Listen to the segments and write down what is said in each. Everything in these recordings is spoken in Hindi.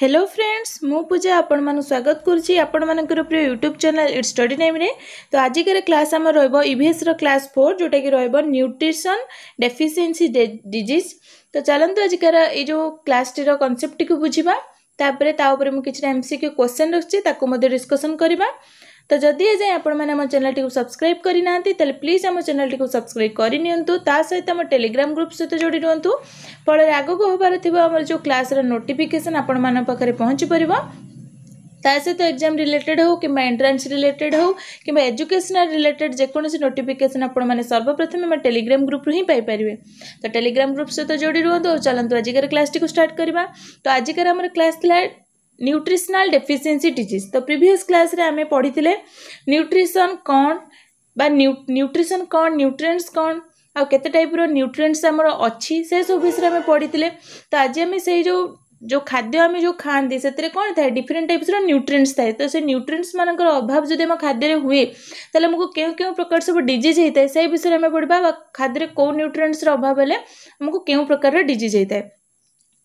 হ্যালো ফ্রেন্ডস মু পূজা আপনার স্বাগত করছি আপনার প্রিয় ইউট্যুব চ্যানেল ইট স্টডি টাইমে তো আজিকার ক্লাস আমার রহব ইভিএসর ক্লাস ফোর যেটা কি রহব নিউট্রিশন ডেফিসিয়েন্সি ডিজিজ তো চলতু আজিকার এই যে ক্লাসটির কনসেপ্টটি বুঝবা তাপরে তা উপরে মু কিছুটা এমসিকিউ কোশ্চেন রাখছি তাকে মধ্যে ডিসকসন করা तो जदि एजाए आपने चेल टी सब्सक्राइब करना तेल प्लीज आम चेल टी सब्सक्राइब करनी टेलीग्राम ग्रुप सहित जोड़ रुंतु फल आगक हबार थोड़ा जो क्लास नोटिफिकेसन आपण मन पहुँच पार ता सहित एग्जाम रिलेटेड हो कि एंट्रान्स रिलेटेड हो कि एजुकेशनल रिलेटेड जो नोटिफिकेसन आपर्वप्रथमें टेलीग्राम ग्रुप हिं पारे तो टेलीग्राम ग्रुप सहित जोड़ी रुंतु और चलो आजिकार क्लास टी स्टार्ट करवा तो आजिकार क्लास था न्यूट्रिशनाल डेफिसीयसी डिजिज तो प्रिभस क्लास आम पढ़ी न्यूट्रिशन कौन न्यूट्रिशन कौन न्यूट्रिएंट्स कौन आते टाइप न्यूट्रिएंट्स आमर अच्छी से सब विषय आम पढ़ी तो आज आम से जो जो खाद्य आम जो खाते से कौन था डिफरेन्ट टाइप्स न्यूट्रिएंट्स थाए तो से न्यूट्रिएंट्स मानक अभाव जब खाद्य हुए तो आमको क्यों क्यों प्रकार सब डिजिज होता है से विषय में आम पढ़ा खाद्य कौन न्यूट्रिएंट्स अभाव हेल्ले आमको क्यों प्रकार डिजिज होता है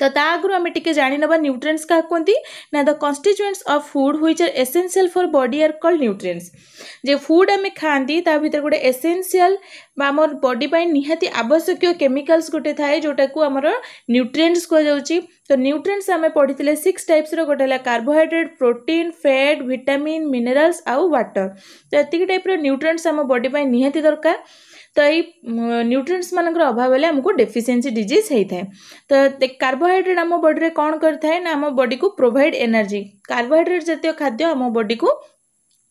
ତ ତା ଆଗରୁ ଆମେ ଟିକେ ଜାଣିନେବା ନ୍ୟୁଟ୍ରିଏଣ୍ଟସ୍ କାହା କୁହନ୍ତି ନା the constituents of food which are essential for body are called nutrients ଯେ ଫୁଡ୍ ଆମେ ଖାଆନ୍ତି ତା ଭିତରେ ଗୋଟେ ଏସେନ୍ସିଆଲ୍ ବା ଆମର ବଡି ପାଇଁ ନିହାତି ଆବଶ୍ୟକୀୟ କେମିକାଲ୍ସ ଗୋଟେ ଥାଏ ଯେଉଁଟାକୁ ଆମର ନ୍ୟୁଟ୍ରିଏଣ୍ଟସ୍ କୁହାଯାଉଛି ତ ନ୍ୟୁଟ୍ରିଏଣ୍ଟସ୍ ଆମେ ପଢ଼ିଥିଲେ ସିକ୍ସ ଟାଇପ୍ସର ଗୋଟେ ହେଲା carbohydrate protein fat vitamin minerals ଆଉ ୱାଟର ତ ଏତିକି ଟାଇପ୍ର ନ୍ୟୁଟ୍ରିଏଣ୍ଟସ୍ ଆମ ବଡି ପାଇଁ ନିହାତି ଦରକାର ତ ଏଇ ନ୍ୟୁଟ୍ରିଏଣ୍ଟସମାନଙ୍କର ଅଭାବ ହେଲେ ଆମକୁ ଡେଫିସିଏନ୍ସି ଡିଜିଜ୍ ହେଇଥାଏ ତ କାର୍ବୋହାଇଡ୍ରେଟ୍ ଆମ ବଡ଼ିରେ କ'ଣ କରିଥାଏ ନା ଆମ ବଡ଼ିକୁ ପ୍ରୋଭାଇଡ଼୍ ଏନର୍ଜି କାର୍ବୋହାଇଡ୍ରେଟ୍ ଜାତୀୟ ଖାଦ୍ୟ ଆମ ବଡ଼ିକୁ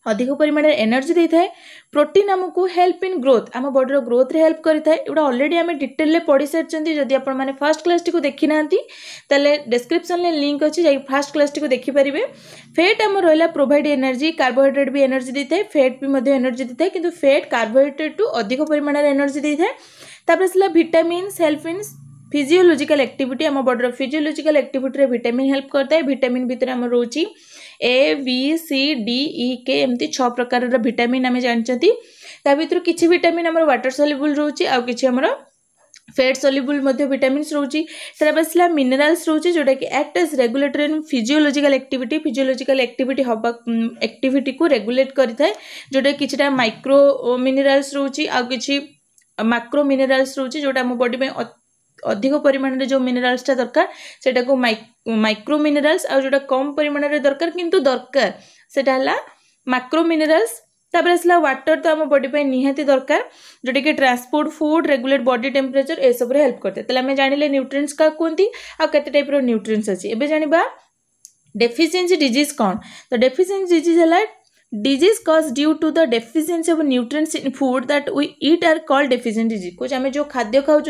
ଅଧିକ ପରିମାଣରେ ଏନର୍ଜି ଦେଇଥାଏ ପ୍ରୋଟିନ୍ ଆମକୁ ହେଲ୍ପ ଇନ୍ ଗ୍ରୋଥ୍ ଆମ ବଡ଼ିର ଗ୍ରୋଥ୍ରେ ହେଲ୍ପ କରିଥାଏ ଏଗୁଡ଼ା ଅଲରେଡ଼ି ଆମେ ଡିଟେଲ୍ରେ ପଢ଼ିସାରିଛନ୍ତି ଯଦି ଆପଣମାନେ ଫାର୍ଷ୍ଟ କ୍ଲାସ୍ଟିକୁ ଦେଖିନାହାନ୍ତି ତାହେଲେ ଡେସ୍କ୍ରିପ୍ସନ୍ରେ ଲିଙ୍କ୍ ଅଛି ଯାଇକି ଫାର୍ଷ୍ଟ କ୍ଲାସ୍ଟିକୁ ଦେଖିପାରିବେ ଫ୍ୟାଟ୍ ଆମର ରହିଲା ପ୍ରୋଭାଇଡ଼ ଏନର୍ଜି କାର୍ବୋହାଇଡ୍ରେଟ୍ ବି ଏନର୍ଜି ଦେଇଥାଏ ଫ୍ୟାଟ୍ ବି ମଧ୍ୟ ଏନର୍ଜି ଦେଇଥାଏ କିନ୍ତୁ ଫ୍ୟାଟ୍ କାର୍ବୋହାଇଡ୍ରେଟ୍ଠୁ ଅଧିକ ପରିମାଣରେ ଏନର୍ଜି ଦେଇଥାଏ ତାପରେ ଆସିଲା vitamins help in physiological activity आम बडीर फिजिओलोजिकाल एक्टिविट भिटामिन हेल्प करता है भिटामिन भितर आम रोचे ए वि सी डी ई के एमती छ प्रकार भिटामिन आम जानते ता भितर किसी भिटामिन आम व्टर सल्युबुल रोचे आउ कि आम फैट सल्युबुल भिटामिन रोचे तरफ बस मिनेराल्स रोचे जोटा कि act as regulator in physiological activity physiological activity हवा एक्टिविट को रेगुलेट करें जोटा कि माइक्रो मिनेराल्स रोचे आ कि माक्रो मिनेराल्स रोचे जोटा आम बडी अधिक परिमाण में जो टा दरकार से माइ माइक्रो मिनेराल्स आउटा कम परिमाण में दरकार कि दरकार से माइक्रो मिनेराल्स तापर आसला वाटर तो आम बडी निहाती दरकार जोटा कि transport food regulate body temperature यह सब हेल्प करते हैं आम जान लें न्यूट्रिएंट्स क्या कहते आउ के टाइप न्यूट्रिएंट्स अच्छी एवं जाना डेफिसीयसी डिजिज कौन तो डेफिसीयसी डिज है disease caused due to the deficiency of nutrients in food that we eat are called deficiency disease कौन आम जो खाद्य खाऊँच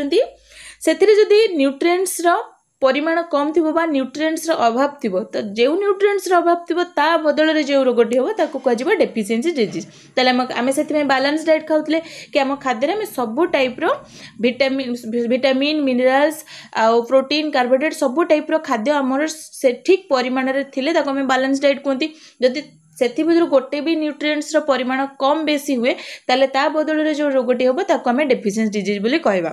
ସେଥିରେ ଯଦି ନ୍ୟୁଟ୍ରିଏଣ୍ଟସର পরিমাণ কম থিব বা নিউট্রিয়েন্টসর অভাব থিব তো যে নিউট্রিয়েন্টসর অভাব থিব তা বদলরে যে রোগটি হব তাকে কুহযিব ডেফিসিয়েন্সি ডিজিজ তাহলে আমি সেই বালান্স ডায়েট খাওলে কি আমার খাদ্যের আমি সবু টাইপর vitamin vitamin minerals protein carbohydrate সবু টাইপর খাদ্য আমার সে ঠিক পরিমাণের লে তাকে আমি বালান্স ডায়েট কুহতি যদি ସେଥି ଭିତରୁ ଗୋଟେ ବି ନ୍ୟୁଟ୍ରିଏଣ୍ଟସର ପରିମାଣ କମ୍ ବେଶୀ ହୁଏ ତାହେଲେ ତା ବଦଳରେ ଯେଉଁ ରୋଗଟି ହେବ ତାକୁ ଆମେ ଡେଫିସିଏନ୍ସି ଡିଜିଜ୍ ବୋଲି କହିବା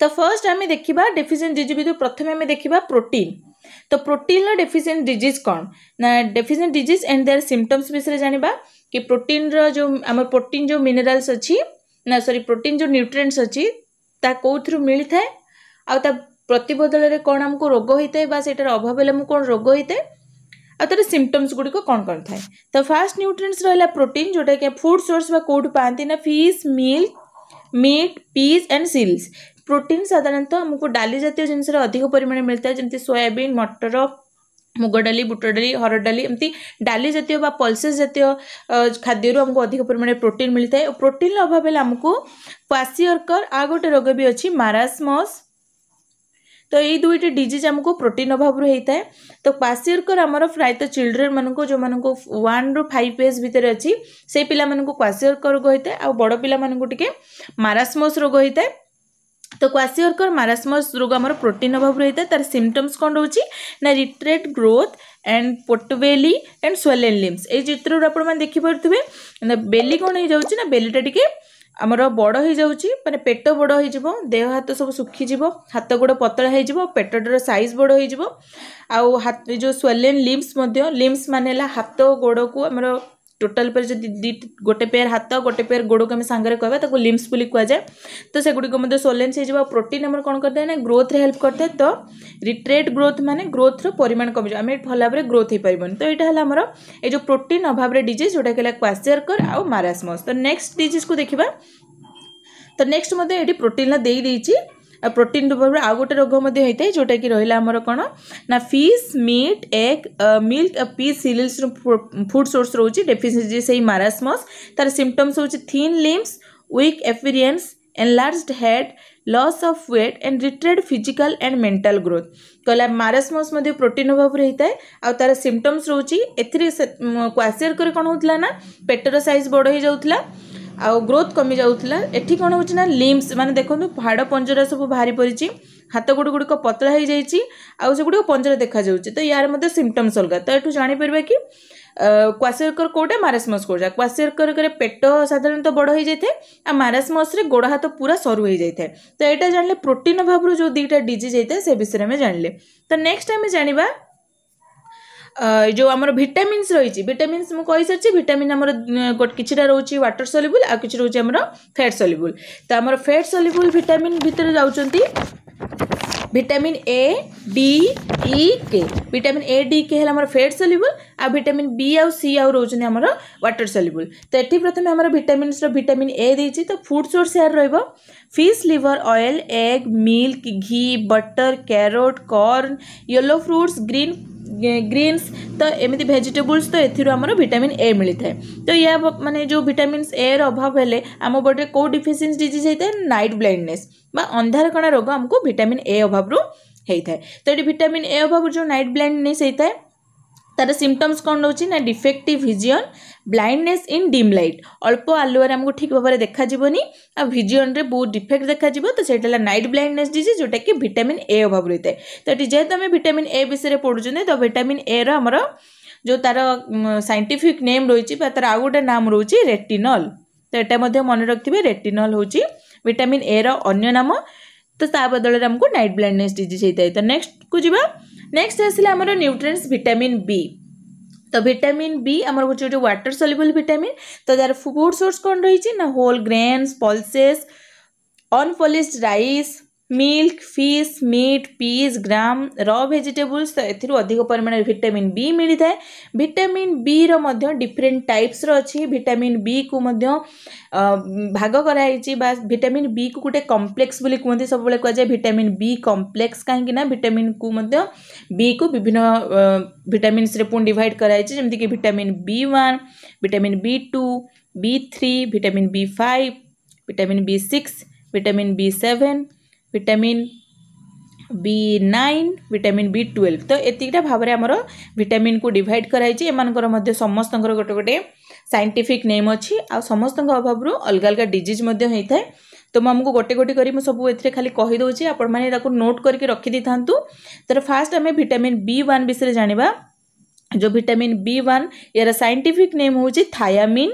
ତ ଫର୍ଷ୍ଟ ଆମେ ଦେଖିବା ଡେଫିସିଏଣ୍ଟ ଡିଜିଜ୍ ଭିତରୁ ପ୍ରଥମେ ଆମେ ଦେଖିବା ପ୍ରୋଟିନ୍ ତ ପ୍ରୋଟିନ୍ର ଡେଫିସିଏଣ୍ଟ ଡିଜିଜ୍ କ'ଣ ନା deficient disease and their symptoms ବିଷୟରେ ଜାଣିବା କି ପ୍ରୋଟିନ୍ର ଯେଉଁ ଆମର ପ୍ରୋଟିନ୍ ଯେଉଁ ମିନେରାଲ୍ସ ଅଛି ନା ସରି ପ୍ରୋଟିନ୍ ଯେଉଁ ନ୍ୟୁଟ୍ରିଏଣ୍ଟସ୍ ଅଛି ତା କେଉଁଥିରୁ ମିଳିଥାଏ ଆଉ ତା ପ୍ରତିବଦଳରେ କ'ଣ ଆମକୁ ରୋଗ ହୋଇଥାଏ ବା ସେଇଟାର ଅଭାବ ହେଲେ ଆମକୁ କ'ଣ ରୋଗ ହୋଇଥାଏ ଆଉ ତା'ର ସିମ୍ପଟମ୍ସ ଗୁଡ଼ିକ କ'ଣ କ'ଣ ଥାଏ ତ ଫାର୍ଷ୍ଟ ନ୍ୟୁଟ୍ରିଏଣ୍ଟସ୍ ରହିଲା ପ୍ରୋଟିନ୍ ଯେଉଁଟାକି ଫୁଡ଼୍ ସୋର୍ସ ବା କେଉଁଠୁ ପାଆନ୍ତି ନା fish milk meat peas and cereals protein साधारण आमको डाली जतियों जिनस अधिक परिमाण मिलता है जमी सोयाबीन मटर मुग डाली बुट डाली हर डाली एमती डाली जतियों पलसेस जितिय खाद्य आमको अधिक परिमाण प्रोटीन मिलता है और प्रोटीन अभाव हेल्ला आमको क्वासीअर्कर आ गोटे रोग भी अच्छी मारास्मस तो ये दुईट डिजिज आम को प्रोटीन अभाव होता है तो क्वासीयर्कर आम प्रायत चिलड्रेन मान को जो मान रु फाइव इयर्स भितर अच्छी से पिला क्वासीअर्कर रोग होता है आड़ बड़ पिला मारास्मस रोग होता है তো କ୍ୱାସିଓର୍କର ମାରାସମସ୍ ରୋଗ ଆମର ପ୍ରୋଟିନ୍ ଅଭାବରୁ ହେଇଥାଏ ତାର ସିମ୍ପଟମ୍ସ କ'ଣ ରହୁଛି ନା retarded growth and potbelly and swollen limbs ଏଇ ଚିତ୍ରରୁ ଆପଣମାନେ ଦେଖିପାରୁଥିବେ ନା ବେଲି କ'ଣ ହେଇଯାଉଛି ନା ବେଲିଟା ଟିକେ ଆମର ବଡ଼ ହେଇଯାଉଛି ମାନେ ପେଟ ବଡ଼ ହେଇଯିବ ଦେହ ହାତ ସବୁ ଶୁଖିଯିବ ହାତ ଗୋଡ଼ ପତଳା ହେଇଯିବ ପେଟଟାର ସାଇଜ୍ ବଡ଼ ହେଇଯିବ ଆଉ ହାତ ଯେଉଁ ସ୍ୱେଲେନ୍ ଲିମ୍ସ ମଧ୍ୟ ଲିମ୍ସ ମାନେ ହେଲା ହାତ ଗୋଡ଼କୁ ଆମର ଟୋଟାଲ ପେୟାର ଯଦି ଗୋଟେ ପେୟାର ହାତ ଗୋଟେ ପେୟାର ଗୋଡ଼କୁ ଆମେ ସାଙ୍ଗରେ କହିବା ତାକୁ ଲିମ୍ସ ବୋଲି କୁହାଯାଏ ତ ସେଗୁଡ଼ିକ ମଧ୍ୟ ସୋଲେନ୍ସ ହେଇଯିବ ଆଉ ପ୍ରୋଟିନ୍ ଆମର କ'ଣ କରିଥାଏ ନା ଗ୍ରୋଥରେ ହେଲ୍ପ କରିଥାଏ ତ ରିଟ୍ରେଟ୍ ଗ୍ରୋଥ ମାନେ ଗ୍ରୋଥର ପରିମାଣ କମିଯିବ ଆମେ ଭଲ ଭାବରେ ଗ୍ରୋଥ ହେଇପାରିବନି ତ ଏଇଟା ହେଲା ଆମର ଏ ଯେଉଁ ପ୍ରୋଟିନ୍ ଅଭାବରେ ଡିଜିଜ୍ ଯେଉଁଟାକି ହେଲା କ୍ୱାସିୟର୍କର ଆଉ ମାରାସମସ୍ ତ ନେକ୍ସଟ ଡିଜିଜ୍କୁ ଦେଖିବା ତ ନେକ୍ସଟ ମଧ୍ୟ ଏଠି ପ୍ରୋଟିନ୍ଟା ଦେଇଦେଇଛି ପ୍ରୋଟିନ୍ ରୂପରେ ଆଉ ଗୋଟେ ରୋଗ ମଧ୍ୟ ହୋଇଥାଏ ଯେଉଁଟାକି ରହିଲା ଆମର କ'ଣ ନା fish meat egg milk peas cereals food source ରହୁଛି ଡେଫିସିଏନ୍ସି ସେଇ ମାରାସମସ୍ ତାର ସିମ୍ପଟମ୍ସ ହେଉଛି thin limbs weak appearance enlarged head loss of weight and retreated physical and mental growth କହିଲା ମାରାସମସ୍ ମଧ୍ୟ ପ୍ରୋଟିନ୍ ଅଭାବରେ ହୋଇଥାଏ ଆଉ ତା'ର ସିମ୍ପଟମ୍ସ ରହୁଛି ଏଥିରେ କ୍ୱାସିୟର କରି କ'ଣ ହେଉଥିଲା ନା ପେଟର ସାଇଜ୍ ବଡ଼ ହେଇଯାଉଥିଲା ଆଉ ଗ୍ରୋଥ୍ କମିଯାଉଥିଲା ଏଠି କ'ଣ ହେଉଛି ନା ଲିମ୍ସ ମାନେ ଦେଖନ୍ତୁ ହାଡ଼ ପଞ୍ଜରା ସବୁ ବାହାରି ପଡ଼ିଛି ହାତ ଗୋଡ଼ ଗୁଡ଼ିକ ପତଳା ହେଇଯାଇଛି ଆଉ ସେଗୁଡ଼ିକ ପଞ୍ଜରା ଦେଖାଯାଉଛି ତ ୟାର ମଧ୍ୟ ସିମ୍ପଟମ୍ସ ଅଲଗା ତ ଏଠୁ ଜାଣିପାରିବା କି କ୍ୱାସିୟର୍କର କେଉଁଟା ମାରାସମସ୍ କେଉଁଟା କ୍ୱାସିୟର୍କରରେ ପେଟ ସାଧାରଣତଃ ବଡ଼ ହେଇଯାଇଥାଏ ଆଉ ମାରାସମସ୍ରେ ଗୋଡ଼ ହାତ ପୁରା ସରୁ ହେଇଯାଇଥାଏ ତ ଏଇଟା ଜାଣିଲେ ପ୍ରୋଟିନ୍ ଅଭାବରୁ ଯେଉଁ ଦୁଇଟା ଡିଜିଜ୍ ହେଇଥାଏ ସେ ବିଷୟରେ ଆମେ ଜାଣିଲେ ତ ନେକ୍ସଟ୍ ଆମେ ଜାଣିବା जो आम भिटामिन्स रही भिटामिन्स मुझे भिटामिन आम किटा रोच व्टर सल्युबुल आ कि रोच फैट सल्युबुल तो आम फैट सल्युबुल भिटामिन भितर जा विटामिन ए डी ई के विटामिन ए डी के है फैट सल्युबुल आ विटामिन बी आउ सी आउ रोज व्टर सल्युबुल तो ये प्रथम आम भिटामिन्स विटामिन ए देती तो फूड सोर्स यार रोज fish liver oil egg milk ghee butter carrot corn yellow fruits green greens ତ ଏମିତି ଭେଜିଟେବୁଲ୍ସ ତ ଏଥିରୁ ଆମର ଭିଟାମିନ୍ ଏ ମିଳିଥାଏ ତ ଏହା ମାନେ ଯେଉଁ ଭିଟାମିନ୍ସ ଏର ଅଭାବ ହେଲେ ଆମ ବଡ଼ିରେ କେଉଁ ଡିଫିସିଏନ୍ସି ଡିଜିଜ୍ ହେଇଥାଏ ନାଇଟ୍ ବ୍ଲାଇଣ୍ଡନେସ୍ ବା ଅନ୍ଧାରକଣା ରୋଗ ଆମକୁ ଭିଟାମିନ୍ ଏ ଅଭାବରୁ ହେଇଥାଏ ତ ଏଠି ଭିଟାମିନ୍ ଏ ଅଭାବରୁ ଯେଉଁ ନାଇଟ୍ ବ୍ଲାଇଣ୍ଡନେସ୍ ହେଇଥାଏ তার সিমটমস କ'ଣ ରହୁଛି ନା defective vision blindness in dim light ଅଳ୍ପ ଆଲୁଅରେ ଆମକୁ ଠିକ୍ ଭାବରେ ଦେଖାଯିବନି ଆଉ ଭିଜିଅନ୍ରେ ବହୁତ ଡିଫେକ୍ଟ ଦେଖାଯିବ ତ ସେଇଟା ହେଲା ନାଇଟ୍ ବ୍ଲାଇଣ୍ଡନେସ୍ ଡିଜିଜ୍ ଯେଉଁଟାକି ଭିଟାମିନ୍ ଏ ଅଭାବରୁ ହୋଇଥାଏ ତ ଏଠି ଯେହେତୁ ଆମେ ଭିଟାମିନ୍ ଏ ବିଷୟରେ ପଢ଼ୁଛନ୍ତି ତ ଭିଟାମିନ୍ ଏର ଆମର ଯେଉଁ ତାର ସାଇଣ୍ଟିଫିକ୍ ନେମ୍ ରହିଛି ବା ତାର ଆଉ ଗୋଟେ ନାମ ରହୁଛି ରେଟିନଲ୍ ତ ଏଇଟା ମଧ୍ୟ ମନେ ରଖିଥିବେ ରେଟିନଲ୍ ହେଉଛି ଭିଟାମିନ୍ ଏର ଅନ୍ୟ ନାମ ତ ତା ବଦଳରେ ଆମକୁ ନାଇଟ୍ ବ୍ଲାଇଣ୍ଡନେସ୍ ଡିଜିଜ୍ ହେଇଥାଏ ତ ନେକ୍ସଟକୁ ଯିବା ନେକ୍ସଟ ଆସିଲା ଆମର ନ୍ୟୁଟ୍ରିଏଣ୍ଟସ୍ ଭିଟାମିନ୍ ବି তো ভিটামিন বি আমার হচ্ছে গোটে ওয়াটার সলিবল ভিটামিন তো যার ফুড সোর্স কোণ রয়েছে না whole grains pulses unpolished rice milk fish meat peas gram ର ଭେଜିଟେବୁଲ୍ସ ଏଥିରୁ ଅଧିକ ପରିମାଣରେ ଭିଟାମିନ୍ ବି ମିଳିଥାଏ ଭିଟାମିନ୍ ବିର ମଧ୍ୟ ଡିଫରେଣ୍ଟ ଟାଇପ୍ସର ଅଛି ଭିଟାମିନ୍ ବିକୁ ମଧ୍ୟ ଭାଗ କରାହେଇଛି ବା ଭିଟାମିନ୍ ବିକୁ ଗୋଟେ କମ୍ପ୍ଲେକ୍ସ ବୋଲି କୁହନ୍ତି ସବୁବେଳେ କୁହାଯାଏ ଭିଟାମିନ୍ ବି କମ୍ପ୍ଲେକ୍ସ କାହିଁକି ନା ଭିଟାମିନ୍କୁ ମଧ୍ୟ ବିକୁ ବିଭିନ୍ନ ଭିଟାମିନ୍ସରେ ପୁଣି ଡିଭାଇଡ଼ କରାଯାଇଛି ଯେମିତିକି vitamin B one vitamin B two B three vitamin B five vitamin B six vitamin B seven vitamin B nine vitamin B twelve तो येटा भाव में आम भिटामिन को डिवाइड कराई मध्य समस्त गोटे गोटे साइंटिफिक नेम अच्छी समस्त अभाव अलग अलग डिजिज होता है तो मुझको गोटे गोटे कर सब ए खाली कहीदे आपने नोट करके रखी था तर फास्ट आम भिटामिन बी वन विषय जानवा जो भिटामिन बी वन यार सैंटिफिक नेम हो थायामिन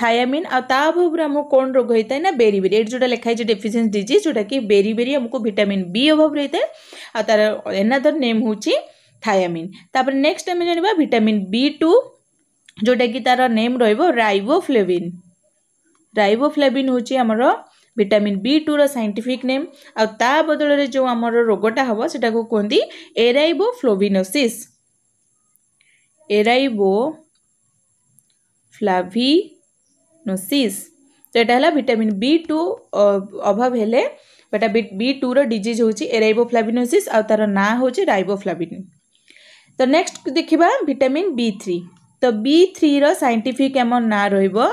থায়ামিন আোন রোগ হয়ে থাকে না বেরি বেরি এটি যেটা লেখা হয়েছে ডেফিসিয়েন্স ডিজিজ যেটা কি বেরি বেরি আমি ভিটামিন বি অভাব রয়ে থাকে আর এনাদর নেম হচ্ছে থায়ামিন তাপরে নেক্সট আমি জাঁয়া ভিটামিন বি টু যেটা কি তার নেম রহব রাইবোফ্লেভিন রাইবোফ্লেভিন হচ্ছে আমার ভিটামিন বি টুর সাইন্টিফিক নেম আ বদলরে যে আমার রোগটা হব সেটা কুহতি এরাইবো ফ্লোভিনোসিস এরাইবো ফ্লাভি ସିସ୍ ତ ଏଇଟା ହେଲା ଭିଟାମିନ୍ ବି ଟୁ ଅଭାବ ହେଲେ ଏଇଟା ବି ଟୁର ଡିଜିଜ୍ ହେଉଛି ଏରାଇବୋଫ୍ଲାଭିନୋସିସ୍ ଆଉ ତା'ର ନାଁ ହେଉଛି ରାଇବୋଫ୍ଲାଭିନ୍ ତ ନେକ୍ସଟ ଦେଖିବା ଭିଟାମିନ୍ ବି ଥ୍ରୀ ତ ବି ଥ୍ରୀର ସାଇଣ୍ଟିଫିକ୍ ଆମ ନାଁ ରହିବ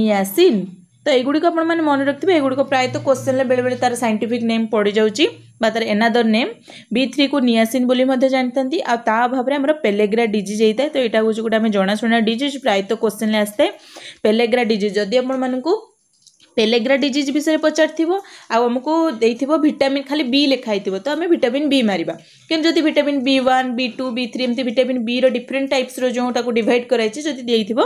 ନିଆସିନ୍ ତ ଏଗୁଡ଼ିକ ଆପଣମାନେ ମନେ ରଖିଥିବେ ଏଗୁଡ଼ିକ ପ୍ରାୟତଃ କୋଶ୍ଚେନ୍ରେ ବେଳେବେଳେ ତା'ର ସାଇଣ୍ଟିଫିକ୍ ନେମ୍ ପଡ଼ିଯାଉଛି ବା ତା'ର ଏନାଦର ନେମ୍ ବି ଥ୍ରୀକୁ ନିଆସିନ୍ ବୋଲି ମଧ୍ୟ ଜାଣିଥାନ୍ତି ଆଉ ତା ଅଭାବରେ ଆମର ପେଲେଗ୍ରା ଡିଜିଜ୍ ହେଇଥାଏ ତ ଏଇଟା ହେଉଛି ଗୋଟେ ଆମେ ଜଣାଶୁଣା ଡିଜିଜ୍ ପ୍ରାୟତଃ କୋଶ୍ଚେନ୍ରେ ଆସିଥାଏ ପେଲେଗ୍ରା ଡିଜିଜ୍ ଯଦି ଆପଣମାନଙ୍କୁ ପେଲେଗ୍ରା ଡିଜିଜ୍ ବିଷୟରେ ପଚାରିଥିବ ଆଉ ଆମକୁ ଦେଇଥିବ ଭିଟାମିନ୍ ଖାଲି ବି ଲେଖା ହେଇଥିବ ତ ଆମେ ଭିଟାମିନ୍ ବି ମାରିବା କିନ୍ତୁ ଯଦି vitamin B one B two B three ଏମିତି ଭିଟାମିନ୍ ବିର ଡିଫରେଣ୍ଟ ଟାଇପ୍ସର ଯେଉଁଟାକୁ ଡିଭାଇଡ଼ କରାଯାଇଛି ଯଦି ଦେଇଥିବ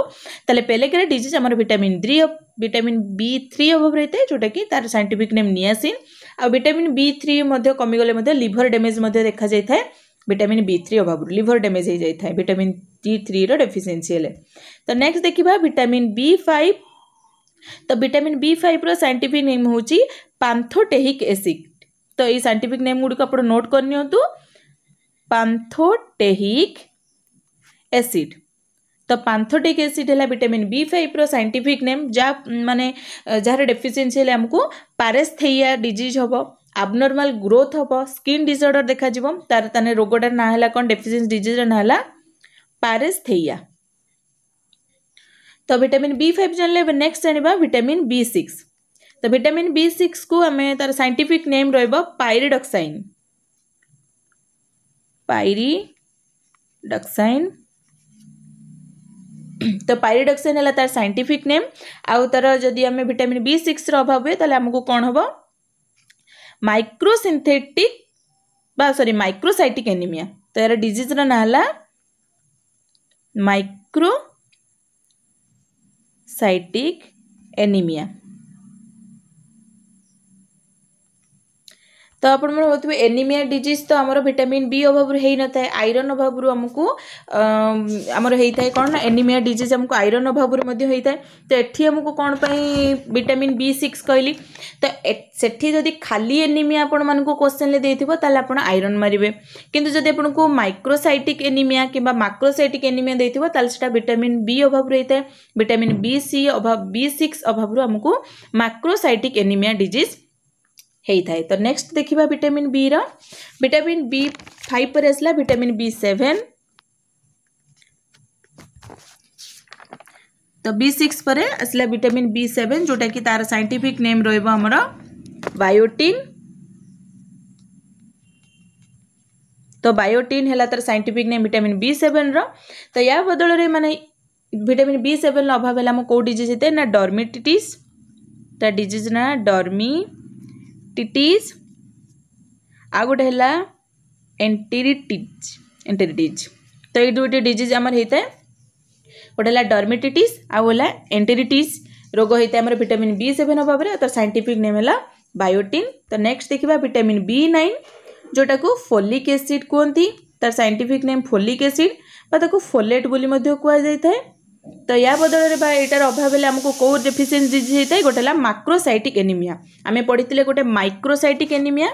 ତାହେଲେ ପେଲେଗ୍ରା ଡିଜିଜ୍ ଆମର vitamin three vitamin B three ଅଭାବ ରହିଥାଏ ଯେଉଁଟାକି ତା'ର ସାଇଣ୍ଟିଫିକ୍ ନେମ୍ ନିଆସିନ୍ ଆଉ ଭିଟାମିନ୍ ବି ଥ୍ରୀ ମଧ୍ୟ କମିଗଲେ ମଧ୍ୟ ଲିଭର୍ ଡ୍ୟାମେଜ୍ ମଧ୍ୟ ଦେଖାଯାଇଥାଏ ଭିଟାମିନ୍ ବି ଥ୍ରୀ ଅଭାବରୁ ଲିଭର୍ ଡ୍ୟାମେଜ୍ ହୋଇଯାଇଥାଏ ଭିଟାମିନ୍ ଡି ଥ୍ରୀର ଡେଫିସିଏନ୍ସି ହେଲେ ତ ନେକ୍ସଟ ଦେଖିବା ଭିଟାମିନ୍ ବି ଫାଇଭ୍ ତ ଭିଟାମିନ୍ ବି ଫାଇଭ୍ର ସାଇଣ୍ଟିଫିକ୍ ନେମ୍ ହେଉଛି ପାନ୍ଥୋଟେହିକ୍ ଏସିଡ୍ ତ ଏଇ ସାଇଣ୍ଟିଫିକ୍ ନେମ୍ ଗୁଡ଼ିକ ଆପଣ ନୋଟ୍ କରିନିଅନ୍ତୁ ପାନ୍ଥୋଟେହିକ୍ ଏସିଡ୍ ତ ପାନ୍ଥୋଟିକ୍ ଏସିଡ୍ ହେଲା ଭିଟାମିନ୍ ବି ଫାଇଭ୍ର ସାଇଣ୍ଟିଫିକ୍ ନେମ୍ ଯାହା ମାନେ ଯାହାର ଡେଫିସିଏନ୍ସି ହେଲେ ଆମକୁ ପାରେସ୍ଥେଇଆ ଡିଜିଜ୍ ହେବ ଆବନର୍ମାଲ୍ ଗ୍ରୋଥ୍ ହେବ ସ୍କିନ୍ ଡିସଅର୍ଡ଼ର୍ ଦେଖାଯିବ ତା'ର ତାହେଲେ ରୋଗଟାର ନାଁ ହେଲା କ'ଣ ଡେଫିସିଏନ୍ସି ଡିଜିଜ୍ର ନାଁ ହେଲା ପାରେସ୍ଥେଇଆ तो भिटामिन बी फाइव जान जानले नेक्स्ट जाना भिटामिन बी सिक्स तो भिटामिन बी सिक्स को आम तार सैंटिफिक नेम रक्साइन पायरीडक्साइन तो पायरीडक्सन है सैंटिफिक नेम आदमी भिटामिन बी सिक्स अभाव हुए तमको कौन हम माइक्रोसिंथेटिक सरी माइक्रोसाइटिक एनिमिया तो यार डिजिज्र ना है माइक्रो साइटिक एनीमिया ତ ଆପଣମାନେ ଭାବୁଥିବେ ଏନିମିଆ ଡିଜିଜ୍ ତ ଆମର ଭିଟାମିନ୍ ବି ଅଭାବରୁ ହେଇନଥାଏ ଆଇରନ୍ ଅଭାବରୁ ଆମକୁ ଆମର ହେଇଥାଏ କ'ଣ ନା ଏନିମିଆ ଡିଜିଜ୍ ଆମକୁ ଆଇରନ୍ ଅଭାବରୁ ମଧ୍ୟ ହେଇଥାଏ ତ ଏଠି ଆମକୁ କ'ଣ ପାଇଁ ଭିଟାମିନ୍ ବି ସିକ୍ସ କହିଲି ତ ସେଠି ଯଦି ଖାଲି ଏନିମିଆ ଆପଣମାନଙ୍କୁ କୋଶ୍ଚେନ୍ରେ ଦେଇଥିବ ତାହେଲେ ଆପଣ ଆଇରନ୍ ମାରିବେ କିନ୍ତୁ ଯଦି ଆପଣଙ୍କୁ ମାଇକ୍ରୋସାଇଟିକ୍ ଏନିମିଆ କିମ୍ବା ମାକ୍ରୋସାଇଟିକ୍ ଏନିମିଆ ଦେଇଥିବ ତାହେଲେ ସେଇଟା ଭିଟାମିନ୍ ବି ଅଭାବରୁ ହେଇଥାଏ ଭିଟାମିନ୍ ବି ସି ଅଭାବ ବି ସିକ୍ସ ଅଭାବରୁ ଆମକୁ ମାକ୍ରୋସାଇଟିକ୍ ଏନିମିଆ ଡିଜିଜ୍ होता है तो नेक्स्ट देखा vitamin B vitamin B five पर आसला भिटामिन बी सेवेन तो बी सिक्स पर आसला भिटामिन बी सेवेन जोटा कि तार सैंटिफिक नेम रमर बायोटिन तो बायोटिन है तर scientific name vitamin B seven रो या बदल में मैंने भिटामिन बी सेवेन अभाव है कौ डीज होता है ना डर्मिटिस डिजिज ना डर्मी एंटीटीज आ गोटे एंटीरीटीज एंटीरीटीज तो ये दुईट डीज आमर होता है गोटे डरमिटिटीज आगेगा एंटीरीटीज रोग होता है भिटामिन बी सेवेन अभाव तर सैंटिफिक नेम है बायोटिन तो नेक्स्ट देखा भिटामिन बी नाइन जोटा को फोलिक एसीड कहते तार scientific name folic acid folate बोली कहुए ତ ୟା ବଦଳରେ ବା ଏଇଟାର ଅଭାବ ହେଲେ ଆମକୁ କେଉଁ ଡେଫିସିଏନ୍ସି ଡିଜିଜ୍ ହେଇଥାଏ ଗୋଟେ ହେଲା ମାକ୍ରୋସାଇଟିକ୍ ଏନିମିଆ ଆମେ ପଢ଼ିଥିଲେ ଗୋଟେ ମାଇକ୍ରୋସାଇଟିକ୍ ଏନିମିଆ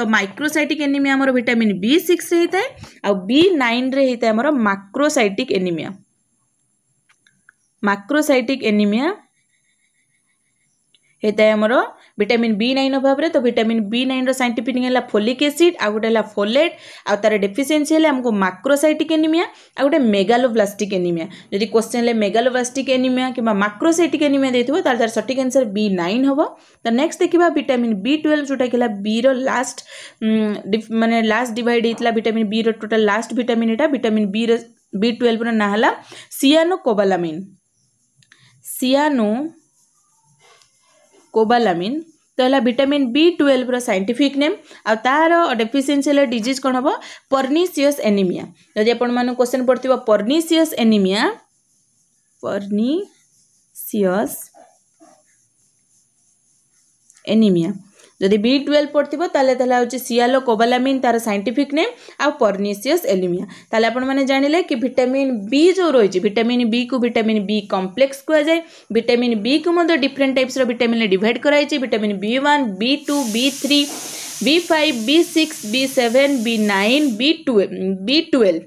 ତ ମାଇକ୍ରୋସାଇଟିକ୍ ଏନିମିଆ ଆମର ଭିଟାମିନ୍ ବି ସିକ୍ସରେ ହେଇଥାଏ ଆଉ ବି ନାଇନ୍ରେ ହେଇଥାଏ ଆମର ମାକ୍ରୋସାଇଟିକ୍ ଏନିମିଆ ମାକ୍ରୋସାଇଟିକ୍ ଏନିମିଆ ହୋଇଥାଏ ଆମର ଭିଟାମିନ୍ ବି ନାଇନ୍ ଅଭାବରେ ତ ଭିଟାମିନ୍ ବି ନାଇନ୍ର ସାଇଣ୍ଟିଫିକ୍ ହେଲା ଫୋଲିକ୍ ଏସିଡ୍ ଆଉ ଗୋଟେ ହେଲା ଫୋଲେଟ୍ ଆଉ ତାର ଡେଫିସିଏନ୍ସି ହେଲେ ଆମକୁ ମାକ୍ରୋସାଇଟିକ୍ ଏନିମିଆ ଆଉ ଗୋଟେ ମେଗାଲୋବ୍ଲାଷ୍ଟିକ୍ ଏନିମିଆ ଯଦି କ୍ୱେଶ୍ଚନ୍ ହେଲେ ମେଗାଲୋବ୍ଲାଷ୍ଟିକ୍ ଏନିମିଆ କିମ୍ବା ମାକ୍ରୋସାଇଟିକ୍ ଏନିମିଆ ଦେଇଥିବ ତାହେଲେ ତାର ସଠିକ୍ ଆନ୍ସର୍ ବି ନାଇନ୍ ହେବ ତ ନେକ୍ସଟ ଦେଖିବା ଭିଟାମିନ୍ ବି ଟୁଏଲ୍ଭ ଯେଉଁଟାକି ହେଲା ବିର ଲାଷ୍ଟ ମାନେ ଲାଷ୍ଟ ଡିଭାଇଡ୍ ହେଇଥିଲା ଭିଟାମିନ୍ ବିର ଟୋଟାଲ୍ ଲାଷ୍ଟ ଭିଟାମିନ୍ ଏଇଟା ଭିଟାମିନ୍ ବିର ବି ଟୁଏଲ୍ଭର ନାଁ ହେଲା ସିଆନୋ କୋବାଲାମିନ୍ ସିଆନୋ କୋବାଲାମିନ୍ ତ ହେଲା ଭିଟାମିନ୍ ବି ଟୁଏଲ୍ଭର ସାଇଣ୍ଟିଫିକ୍ ନେମ୍ ଆଉ ତା'ର ଡେଫିସିଏନ୍ସି ହେଲା ଡିଜିଜ୍ କ'ଣ ହେବ ପର୍ନିସିୟସ୍ ଏନିମିଆ ଯଦି ଆପଣମାନଙ୍କୁ କ୍ୱେଶ୍ଚନ୍ ପଡ଼ିଥିବ ପର୍ନିସିୟସ୍ ଏନିମିଆ ପର୍ନିସିୟସ୍ ଏନିମିଆ ଯଦି ବି ଟୁଏଲ୍ଭ ପଡ଼ିଥିବ ତାହେଲେ ତାହେଲେ ହେଉଛି ସିଆଲୋ କୋବାଲାମିନ୍ ତାର ସାଇଣ୍ଟିଫିକ୍ ନେମ୍ ଆଉ ପର୍ନିସିୟସ୍ ଏଲିମିଆ ତାହେଲେ ଆପଣମାନେ ଜାଣିଲେ କି ଭିଟାମିନ୍ ବି ଯେଉଁ ରହିଛି ଭିଟାମିନ୍ ବିକୁ ଭିଟାମିନ୍ ବି କମ୍ପ୍ଲେକ୍ସ କୁହାଯାଏ ଭିଟାମିନ୍ ବିକୁ ମଧ୍ୟ ଡିଫରେଣ୍ଟ ଟାଇପ୍ସର ଭିଟାମିନ୍ରେ ଡିଭାଇଡ଼ କରାଯାଇଛି vitamin B one B two B three B five B six B seven B nine B twelve B twelve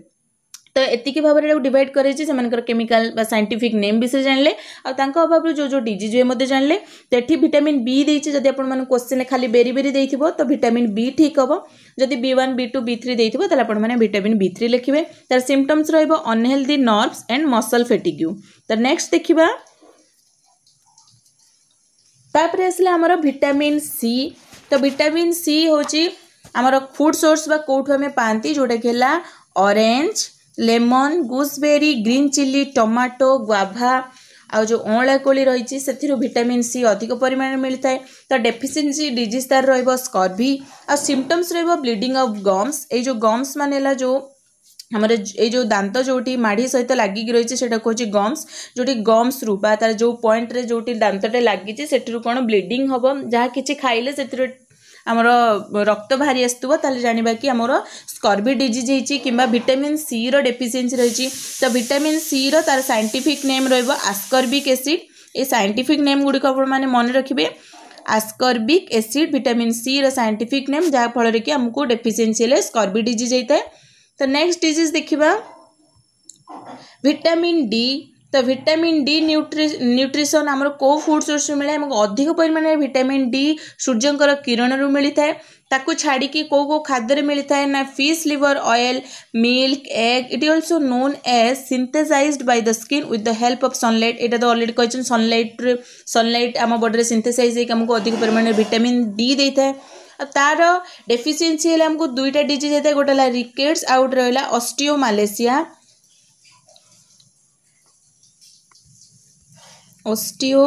तो एति भाव में डिड कर केमिकाल सैंटिफिक नेम विषय जानले आभाव जो जो डीज हुए जानले तो ये भिटामिन बीच देखिए जब आप क्वेश्चन खाली बेरी बेरी देव तो भिटामिन बी ठीक हम जब B one B two B three देखिए आपटामिन बी थ्री लिखे तार symptoms unhealthy nervous and muscle fatigue तो नेक्स्ट देखा तापर आसला आमर भिटामिन सी तो भिटामिन सी हूँ आमर फुड सोर्स कौटू आम पाती जोटा कि orange, lemon gooseberry green chilli tomato guava आ जो अँला कोली रही भिटामिन सी अधिक परिमाण मिलता है तो डेफिसीयसी डिजिज तार रकर्भी आ सीमटम्स ब्लीडिंग ऑफ गम्स ये जो गम्स ला जो हमारे ये जो दात जोटी माढ़ी सहित तो लगिक रही है गम्स जो गम्स रू बा जो पॉइंट जो दातटे लगी कौन ब्लीडिंग हम जहाँ कि खाइले से ଆମର ରକ୍ତ ବାହାରି ଆସୁଥିବ ତାହେଲେ ଜାଣିବା କି ଆମର ସ୍କର୍ବି ଡିଜିଜ୍ ହେଇଛି କିମ୍ବା ଭିଟାମିନ୍ ସିର ଡେଫିସିଏନ୍ସି ରହିଛି ତ ଭିଟାମିନ୍ ସିର ତାର ସାଇଣ୍ଟିଫିକ୍ ନେମ୍ ରହିବ ଆସ୍କର୍ବିକ୍ ଏସିଡ଼୍ ଏ ସାଇଣ୍ଟିଫିକ୍ ନେମ୍ ଗୁଡ଼ିକ ଆପଣମାନେ ମନେ ରଖିବେ ଆସ୍କର୍ବିକ୍ ଏସିଡ଼୍ ଭିଟାମିନ୍ ସିର ସାଇଣ୍ଟିଫିକ୍ ନେମ୍ ଯାହାଫଳରେ କି ଆମକୁ ଡେଫିସିଏନ୍ସି ହେଲେ ସ୍କର୍ବି ଡିଜିଜ୍ ହେଇଥାଏ ତ ନେକ୍ସଟ ଡିଜିଜ୍ ଦେଖିବା ଭିଟାମିନ୍ ଡି तो विटामिन डी न्यूट्री न्यूट्रिशन आम कौ फूड सोर्स मिले आमको अधिक परिमाण में विटामिन डी सूर्य किरण रू मिलता है ताको छाड़ी कौ कौ खाद्य मिलता है ना fish liver oil milk egg it also known as synthesize by the skin with the help of sunlight ये तो अलरेडी कही सनलाइट सनलाइट आम बडी सिंथेसाइज होमको अधिक परिमाण में भिटामिन डी देता है तार डेफिसीयसी हमको दुईटा डीज होता है गोटे रिकेट्स आउट रहा अस्टिओमालेसिया ଅଷ୍ଟିଓ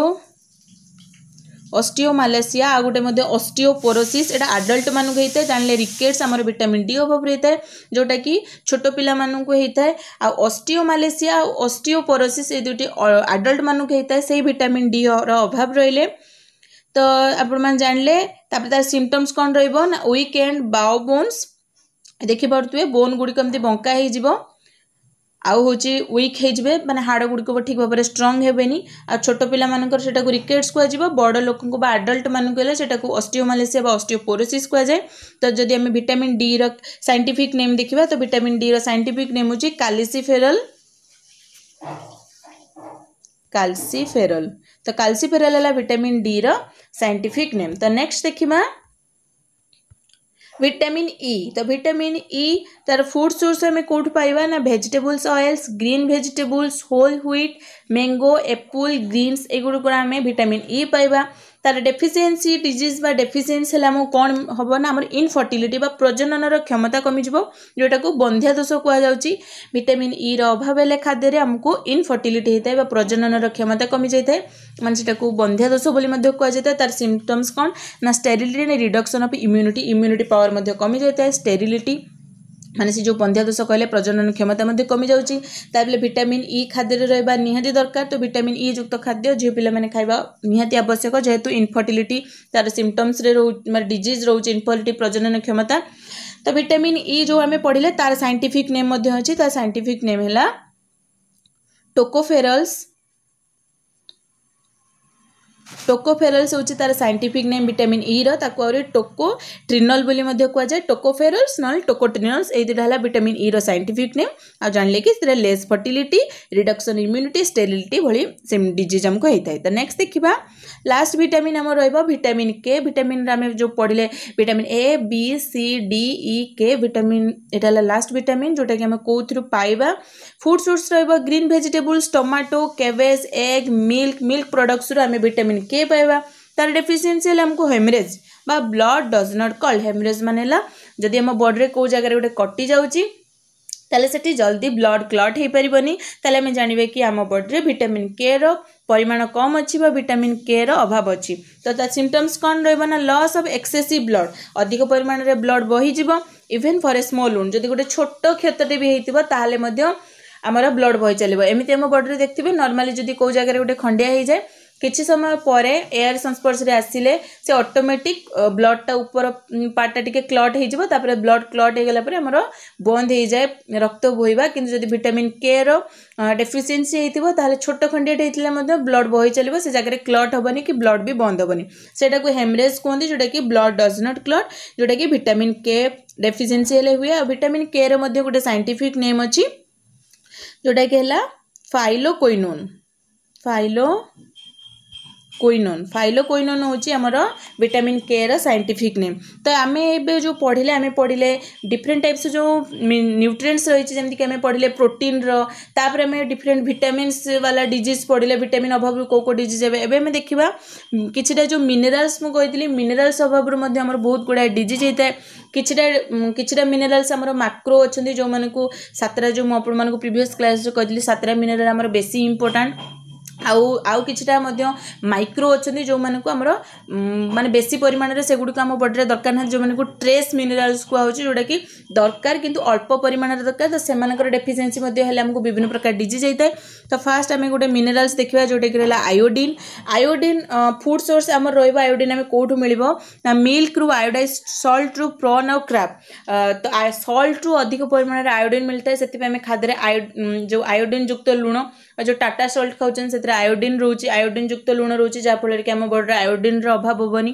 ଅଷ୍ଟିଓମାଲେସିଆ ଆଉ ଗୋଟେ ମଧ୍ୟ ଅଷ୍ଟିଓପୋରୋସିସ୍ ଏଇଟା ଆଡଲ୍ଟମାନଙ୍କୁ ହେଇଥାଏ ଜାଣିଲେ ରିକେଟ୍ସ ଆମର ଭିଟାମିନ୍ ଡି ଅଭାବରୁ ହେଇଥାଏ ଯେଉଁଟାକି ଛୋଟ ପିଲାମାନଙ୍କୁ ହେଇଥାଏ ଆଉ ଅଷ୍ଟିଓମାଲେସିଆ ଆଉ ଅଷ୍ଟିଓପୋରୋସିସ୍ ଏ ଦୁଇଟି ଆଡଲ୍ଟମାନଙ୍କୁ ହେଇଥାଏ ସେଇ ଭିଟାମିନ୍ ଡିର ଅଭାବ ରହିଲେ ତ ଆପଣମାନେ ଜାଣିଲେ ତାପରେ ତାର ସିମ୍ପଟମ୍ସ କ'ଣ ରହିବ ନା ୱିକ୍ ଏଣ୍ଡ ବାଓ ବୋନ୍ସ ଦେଖିପାରୁଥିବେ ବୋନ୍ ଗୁଡ଼ିକ ଏମିତି ବଙ୍କା ହେଇଯିବ आउ हूँ विक् मैंने हाड़ गुड़िक ठीक भाव में स्ट्रंग हे आ छोट पाला रिकेट्स कह बड़ लोक आडल्ट से अस्टिओमालेसी अस्टिओपोरोसीस् कहुए तो जदि आम भिटामिन डी रैंटिफिक नेम देखा तो भिटामिन डी रैंटिफिक नेम हूँ कालसी फेरल तो कालसीफेरल है भिटामिन डी रैंटिफिक नेम तो नेक्स्ट देखा વિટામિન ઈ તો વિટામિન ઈ તાર ફૂડ સોર્સ અમે କେଉଁଠୁ ପାଇବା ନା vegetables oils green vegetables whole wheat mango apple greens ଏଗୁଡ଼ିକରୁ ଆମେ ଭିଟାମିନ୍ ଇ ପାଇବା তার ডেফিসিয়েন্সি ডিজিজ বা ডেফিসিয়েন্সি হলে আমার কম হব না আমার ইনফর্টিলিটি বা প্রজননর ক্ষমতা কমিযোগ যেটা বন্ধ্যা দোষ কুযাচ্ছে ভিটামিন ই রভাব হলে খাদ্যের আমি ইনফর্টিলিটি হয়ে থাকে বা প্রজননর ক্ষমতা কমি যাই থাকে মানে সেটা বন্ধ্যা দোষ বলে কুযাই তার সিমটমস কম না sterility reduction of immunity immunity power কমি যাই থাকে স্টেরিলিটি ମାନେ ସେ ଯେଉଁ ପନ୍ଧ୍ୟା ଦୋଷ କହିଲେ ପ୍ରଜନନ କ୍ଷମତା ମଧ୍ୟ କମିଯାଉଛି ତା'ପରେ ଭିଟାମିନ୍ ଇ ଖାଦ୍ୟରେ ରହିବା ନିହାତି ଦରକାର ତ ଭିଟାମିନ୍ ଇ ଯୁକ୍ତ ଖାଦ୍ୟ ଝିଅ ପିଲାମାନେ ଖାଇବା ନିହାତି ଆବଶ୍ୟକ ଯେହେତୁ ଇନଫର୍ଟିଲିଟି ତା'ର ସିମ୍ପଟମ୍ସରେ ରହୁ ମାନେ ଡିଜିଜ୍ ରହୁଛି ଇନଫର୍ଟିଲିଟି ପ୍ରଜନନ କ୍ଷମତା ତ ଭିଟାମିନ୍ ଇ ଯେଉଁ ଆମେ ପଢ଼ିଲେ ତା'ର ସାଇଣ୍ଟିଫିକ୍ ନେମ୍ ମଧ୍ୟ ଅଛି ତା'ର ସାଇଣ୍ଟିଫିକ୍ ନେମ୍ ହେଲା ଟୋକୋଫେରଲ୍ସ टोकोफेरल से होती तार सैंटिफिक नेम भिटामिन इ रही आ टोको ट्रिनल भी कहुए टोकोफेरल्स नल टोकोट्रिनल्स ये दुटा है भिटामिन इ रैंटिफिक नेम आ जानले कि less fertility reduction immunity sterility भाई डिजिज आमक होता है तो नेक्स्ट देखा लास्ट भिटामिन आम रिटामिन के भिटामिन आम जो पढ़ले vitamin A B C D E K vitamin यहाँ लास्ट भिटामिन जोटा कि आम कौर पाइबा foods fruits green vegetables tomato cabbage egg milk milk products आम भिटामिन ଟ୍ରିଟମେଣ୍ଟ କିଏ ପାଇବା ତାର ଡେଫିସିଏନ୍ସି ହେଲେ ଆମକୁ ହେମରେଜ୍ ବା blood does not clot haemorrhage ମାନେ ହେଲା ଯଦି ଆମ ବଡ଼ିରେ କେଉଁ ଜାଗାରେ ଗୋଟେ କଟିଯାଉଛି ତାହେଲେ ସେଠି ଜଲ୍ଦି ବ୍ଲଡ୍ କ୍ଲଟ୍ ହୋଇପାରିବନି ତାହେଲେ ଆମେ ଜାଣିବା କି ଆମ ବଡ଼ିରେ ଭିଟାମିନ୍ କେର ପରିମାଣ କମ୍ ଅଛି ବା ଭିଟାମିନ୍ କେର ଅଭାବ ଅଛି ତ ତା ସିମ୍ପଟମ୍ସ କ'ଣ ରହିବ ନା ଲସ୍ ଅଫ୍ ଏକ୍ସେସିଭ୍ ବ୍ଲଡ୍ ଅଧିକ ପରିମାଣରେ ବ୍ଲଡ୍ ବହିଯିବ even for a small wound ଯଦି ଗୋଟେ ଛୋଟ କ୍ଷତଟେ ବି ହେଇଥିବ ତାହେଲେ ମଧ୍ୟ ଆମର ବ୍ଲଡ୍ ବହି ଚାଲିବ ଏମିତି ଆମ ବଡ଼ିରେ ଦେଖିଥିବେ ନର୍ମାଲି ଯଦି କେଉଁ ଜାଗାରେ ଗୋଟେ ଖଣ୍ଡିଆ ହେଇଯାଏ କିଛି ସମୟ ପରେ ଏୟାର ସଂସ୍ପର୍ଶରେ ଆସିଲେ ସେ ଅଟୋମେଟିକ୍ ବ୍ଲଡ଼୍ଟା ଉପର ପାର୍ଟଟା ଟିକେ କ୍ଲଟ୍ ହେଇଯିବ ତାପରେ ବ୍ଲଡ଼୍ କ୍ଲଟ୍ ହେଇଗଲା ପରେ ଆମର ବନ୍ଦ ହେଇଯାଏ ରକ୍ତ ବୋହିବା କିନ୍ତୁ ଯଦି ଭିଟାମିନ୍ କେର ଡେଫିସିଏନ୍ସି ହେଇଥିବ ତାହେଲେ ଛୋଟ ଖଣ୍ଡିଆଟେ ହେଇଥିଲେ ମଧ୍ୟ ବ୍ଲଡ଼୍ ବହି ଚାଲିବ ସେ ଜାଗାରେ କ୍ଲଟ୍ ହେବନି କି ବ୍ଲଡ଼୍ ବି ବନ୍ଦ ହେବନି ସେଇଟାକୁ ହେମରେଜ୍ କୁହନ୍ତି ଯେଉଁଟାକି ବ୍ଲଡ଼୍ ଡଜ୍ ନଟ୍ କ୍ଲଟ୍ ଯେଉଁଟାକି ଭିଟାମିନ୍ କେ ଡେଫିସିଏନ୍ସି ହେଲେ ହୁଏ ଆଉ ଭିଟାମିନ୍ କେର ମଧ୍ୟ ଗୋଟେ ସାଇଣ୍ଟିଫିକ୍ ନେମ୍ ଅଛି ଯେଉଁଟାକି ହେଲା ଫାଇଲୋ କୋଇନୋନ୍ ଫାଇଲୋ ଫାଇଲୋ କୋଇନୋନ୍ ହେଉଛି ଆମର ଭିଟାମିନ୍ କେର ସାଇଣ୍ଟିଫିକ୍ ନେମ୍ ତ ଆମେ ଏବେ ଯେଉଁ ପଢ଼ିଲେ ଆମେ ପଢ଼ିଲେ ଡିଫରେଣ୍ଟ ଟାଇପ୍ସ ଯେଉଁ ନ୍ୟୁଟ୍ରିଏଣ୍ଟସ୍ ରହିଛି ଯେମିତିକି ଆମେ ପଢ଼ିଲେ ପ୍ରୋଟିନ୍ର ତାପରେ ଆମେ ଡିଫରେଣ୍ଟ ଭିଟାମିନ୍ସ ବାଲା ଡିଜିଜ୍ ପଢ଼ିଲେ ଭିଟାମିନ୍ ଅଭାବରୁ କେଉଁ କେଉଁ ଡିଜିଜ୍ ହେବେ ଏବେ ଆମେ ଦେଖିବା କିଛିଟା ଯେଉଁ ମିନେରାଲ୍ସ ମୁଁ କହିଥିଲି ମିନେରାଲ୍ସ ଅଭାବରୁ ମଧ୍ୟ ଆମର ବହୁତ ଗୁଡ଼ାଏ ଡିଜିଜ୍ ହେଇଥାଏ କିଛିଟା କିଛିଟା ମିନେରାଲ୍ସ ଆମର ମାକ୍ରୋ ଅଛନ୍ତି ଯେଉଁମାନଙ୍କୁ ସାତଟା ଯେଉଁ ମୁଁ ଆପଣମାନଙ୍କୁ ପ୍ରିଭିୟସ୍ କ୍ଲାସ୍ରେ କହିଥିଲି ସାତଟା ମିନେରାଲ୍ ଆମର ବେଶୀ ଇମ୍ପୋର୍ଟାଣ୍ଟ आउ किटा माइक्रो अच्छा जो मैं आम मानते बेसी परिमाण से गुड़क आम बडी में दरकार ना जो मैंने ट्रेस मिनेराल्स कहु जोटा कि दरकार कितु अल्प परिमाण दरकार तो सेना डेफिसीयसी आमको विभिन्न प्रकार डीज होता तो फास्ट आम गोटे मिनेराल्स देखा जोटा कि रहा आयोडिन आयोडीन फुड सोर्स आम रोज आयोडीन आम कौटू मिल मिल्क्रु आयोड सल्ट रू प्रन आउ क्राप तो सल्ट्रु अधिक परिमाण में आयोडीन मिलता है से खाद्य आयो जो आयोडिन युक्त लुण जो टाटा सल्ट खाऊଛନ୍ତି ସେଥିରେ ଆୟୋଡିନ୍ ରହୁଛି ଆୟୋଡିନ୍ ଯୁକ୍ତ ଲୁଣ ରହୁଛି ଯାହାଫଳରେ କି ଆମ ବଡ଼ିରେ ଆୟୋଡିନ୍ର ଅଭାବ ହେବନି